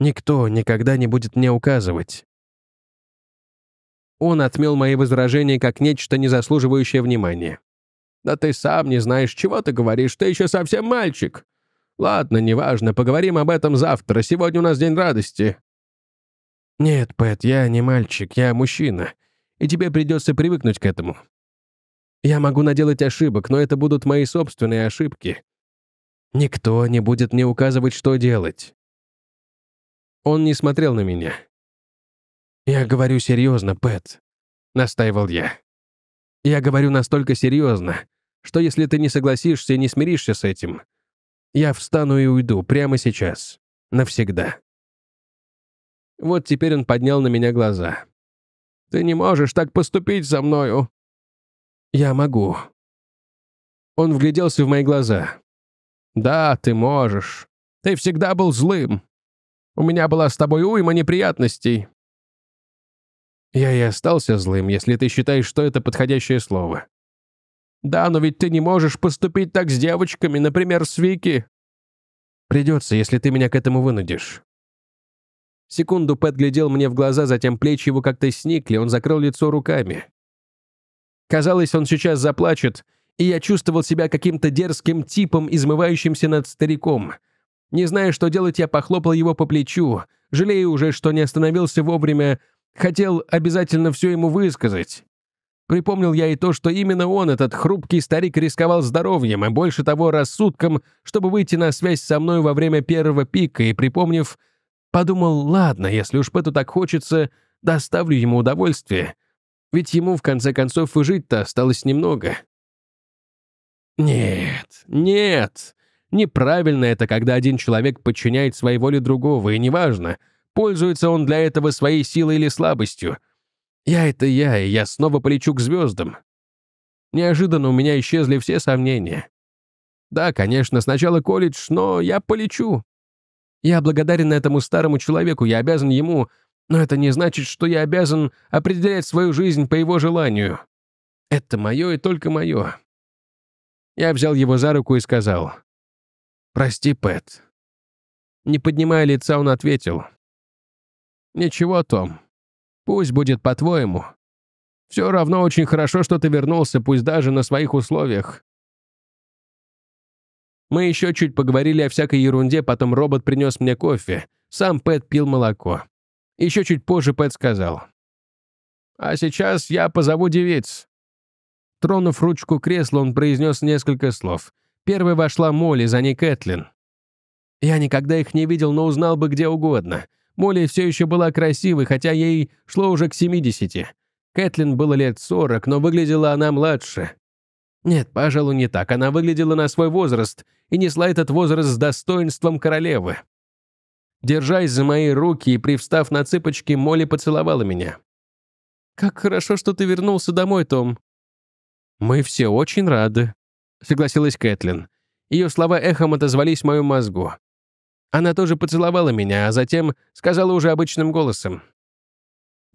Никто никогда не будет мне указывать. Он отмел мои возражения как нечто, не заслуживающее внимания. «Да ты сам не знаешь, чего ты говоришь, ты еще совсем мальчик!» «Ладно, неважно, поговорим об этом завтра, сегодня у нас день радости». «Нет, Пэт, я не мальчик, я мужчина, и тебе придется привыкнуть к этому. Я могу наделать ошибок, но это будут мои собственные ошибки. Никто не будет мне указывать, что делать. Он не смотрел на меня. «Я говорю серьезно, Пэт», — настаивал я. «Я говорю настолько серьезно, что если ты не согласишься и не смиришься с этим, я встану и уйду прямо сейчас. Навсегда». Вот теперь он поднял на меня глаза. «Ты не можешь так поступить со мною!» «Я могу». Он вгляделся в мои глаза. «Да, ты можешь. Ты всегда был злым. У меня была с тобой уйма неприятностей». «Я и остался злым, если ты считаешь, что это подходящее слово». «Да, но ведь ты не можешь поступить так с девочками, например, с Вики». «Придется, если ты меня к этому вынудишь». Секунду Пэт глядел мне в глаза, затем плечи его как-то сникли, он закрыл лицо руками. Казалось, он сейчас заплачет, и я чувствовал себя каким-то дерзким типом, измывающимся над стариком — не зная, что делать, я похлопал его по плечу, жалея уже, что не остановился вовремя, хотел обязательно все ему высказать. Припомнил я и то, что именно он, этот хрупкий старик, рисковал здоровьем, и больше того, рассудком, чтобы выйти на связь со мной во время первого пика, и припомнив, подумал, ладно, если уж Пэту так хочется, доставлю ему удовольствие. Ведь ему, в конце концов, и жить-то осталось немного. «Нет, нет!» Неправильно это, когда один человек подчиняет своей воле другого, и неважно, пользуется он для этого своей силой или слабостью. Я — это я, и я снова полечу к звездам. Неожиданно у меня исчезли все сомнения. Да, конечно, сначала колледж, но я полечу. Я благодарен этому старому человеку, я обязан ему, но это не значит, что я обязан определять свою жизнь по его желанию. Это мое и только мое. Я взял его за руку и сказал, «Прости, Пэт». Не поднимая лица, он ответил. «Ничего, Том. Пусть будет по-твоему. Все равно очень хорошо, что ты вернулся, пусть даже на своих условиях. Мы еще чуть поговорили о всякой ерунде, потом робот принес мне кофе. Сам Пэт пил молоко. Еще чуть позже Пэт сказал. «А сейчас я позову девиц». Тронув ручку кресла, он произнес несколько слов. Первой вошла Молли, за ней Кэтлин. Я никогда их не видел, но узнал бы где угодно. Молли все еще была красивой, хотя ей шло уже к 70. Кэтлин было лет 40, но выглядела она младше. Нет, пожалуй, не так. Она выглядела на свой возраст и несла этот возраст с достоинством королевы. Держась за мои руки и привстав на цыпочки, Молли поцеловала меня. «Как хорошо, что ты вернулся домой, Том». «Мы все очень рады», — согласилась Кэтлин. Ее слова эхом отозвались в моем мозгу. Она тоже поцеловала меня, а затем сказала уже обычным голосом.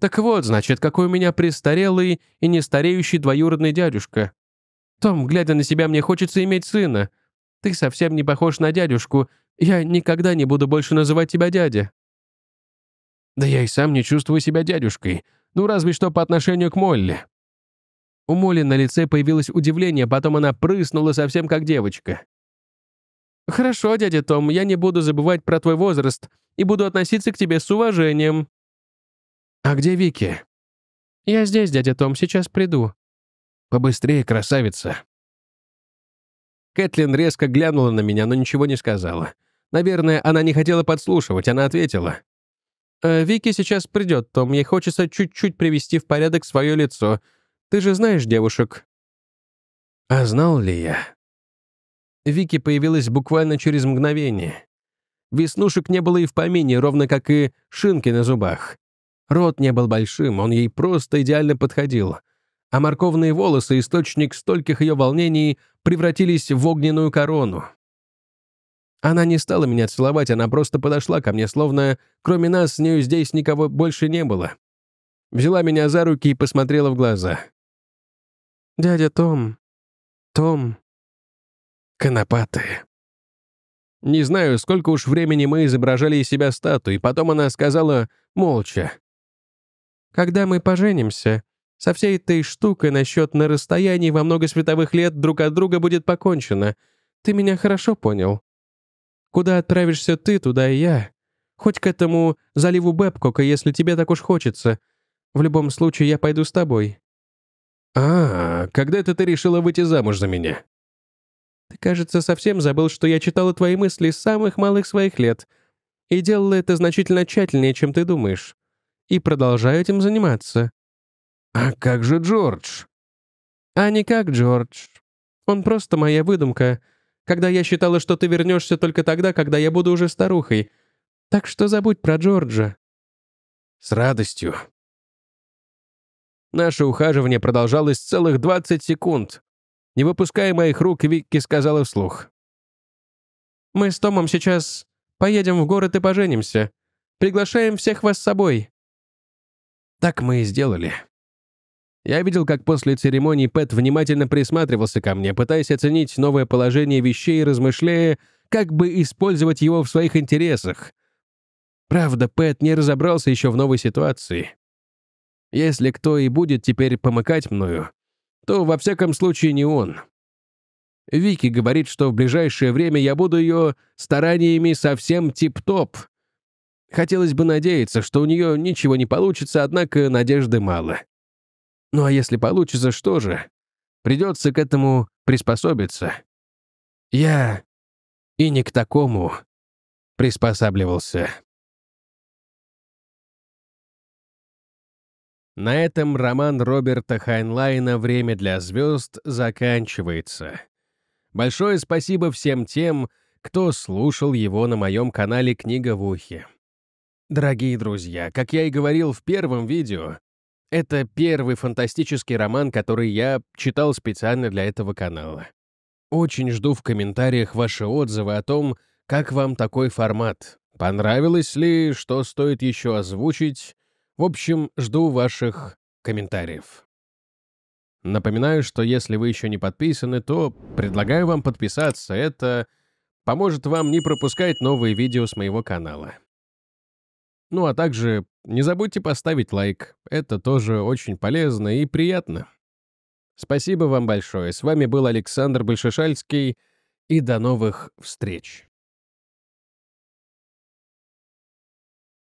«Так вот, значит, какой у меня престарелый и нестареющий двоюродный дядюшка. Том, глядя на себя, мне хочется иметь сына. Ты совсем не похож на дядюшку. Я никогда не буду больше называть тебя дядя». «Да я и сам не чувствую себя дядюшкой. Ну, разве что по отношению к Молли», у Молли на лице появилось удивление, потом она прыснула совсем как девочка. «Хорошо, дядя Том, я не буду забывать про твой возраст и буду относиться к тебе с уважением». «А где Вики?» «Я здесь, дядя Том, сейчас приду». «Побыстрее, красавица». Кэтлин резко глянула на меня, но ничего не сказала. Наверное, она не хотела подслушивать, она ответила. «Э, «Вики сейчас придет, Том, ей хочется чуть-чуть привести в порядок свое лицо. Ты же знаешь девушек». А знал ли я? Вики появилась буквально через мгновение. Веснушек не было и в помине, ровно как и шинки на зубах. Рот не был большим, он ей просто идеально подходил. А морковные волосы, источник стольких ее волнений, превратились в огненную корону. Она не стала меня целовать, она просто подошла ко мне, словно кроме нас с нею здесь никого больше не было. Взяла меня за руки и посмотрела в глаза. Дядя Том. Том. Конопатые. Не знаю, сколько уж времени мы изображали из себя статуи, потом она сказала молча. «Когда мы поженимся, со всей этой штукой насчет на расстоянии во много световых лет друг от друга будет покончено. Ты меня хорошо понял. Куда отправишься ты, туда и я. Хоть к этому заливу Бэбкока, если тебе так уж хочется. В любом случае, я пойду с тобой. «А, когда это ты решила выйти замуж за меня?» «Ты, кажется, совсем забыл, что я читала твои мысли с самых малых своих лет и делала это значительно тщательнее, чем ты думаешь. И продолжаю этим заниматься». «А как же Джордж?» «А не как Джордж. Он просто моя выдумка, когда я считала, что ты вернешься только тогда, когда я буду уже старухой. Так что забудь про Джорджа». «С радостью», Наше ухаживание продолжалось целых 20 секунд. Не выпуская моих рук, Викки сказала вслух. «Мы с Томом сейчас поедем в город и поженимся. Приглашаем всех вас с собой». Так мы и сделали. Я видел, как после церемонии Пэт внимательно присматривался ко мне, пытаясь оценить новое положение вещей и размышляя, как бы использовать его в своих интересах. Правда, Пэт не разобрался еще в новой ситуации. Если кто и будет теперь помыкать мною, то во всяком случае не он. Вики говорит, что в ближайшее время я буду ее стараниями совсем тип-топ. Хотелось бы надеяться, что у нее ничего не получится, однако надежды мало. Ну а если получится, что же? Придется к этому приспособиться. Я и не к такому приспосабливался. На этом роман Роберта Хайнлайна «Время для звезд» заканчивается. Большое спасибо всем тем, кто слушал его на моем канале «Книга в ухе». Дорогие друзья, как я и говорил в первом видео, это первый фантастический роман, который я читал специально для этого канала. Очень жду в комментариях ваши отзывы о том, как вам такой формат, понравилось ли, что стоит еще озвучить, в общем, жду ваших комментариев. Напоминаю, что если вы еще не подписаны, то предлагаю вам подписаться. Это поможет вам не пропускать новые видео с моего канала. Ну а также не забудьте поставить лайк. Это тоже очень полезно и приятно. Спасибо вам большое. С вами был Александр Большешальский. И до новых встреч.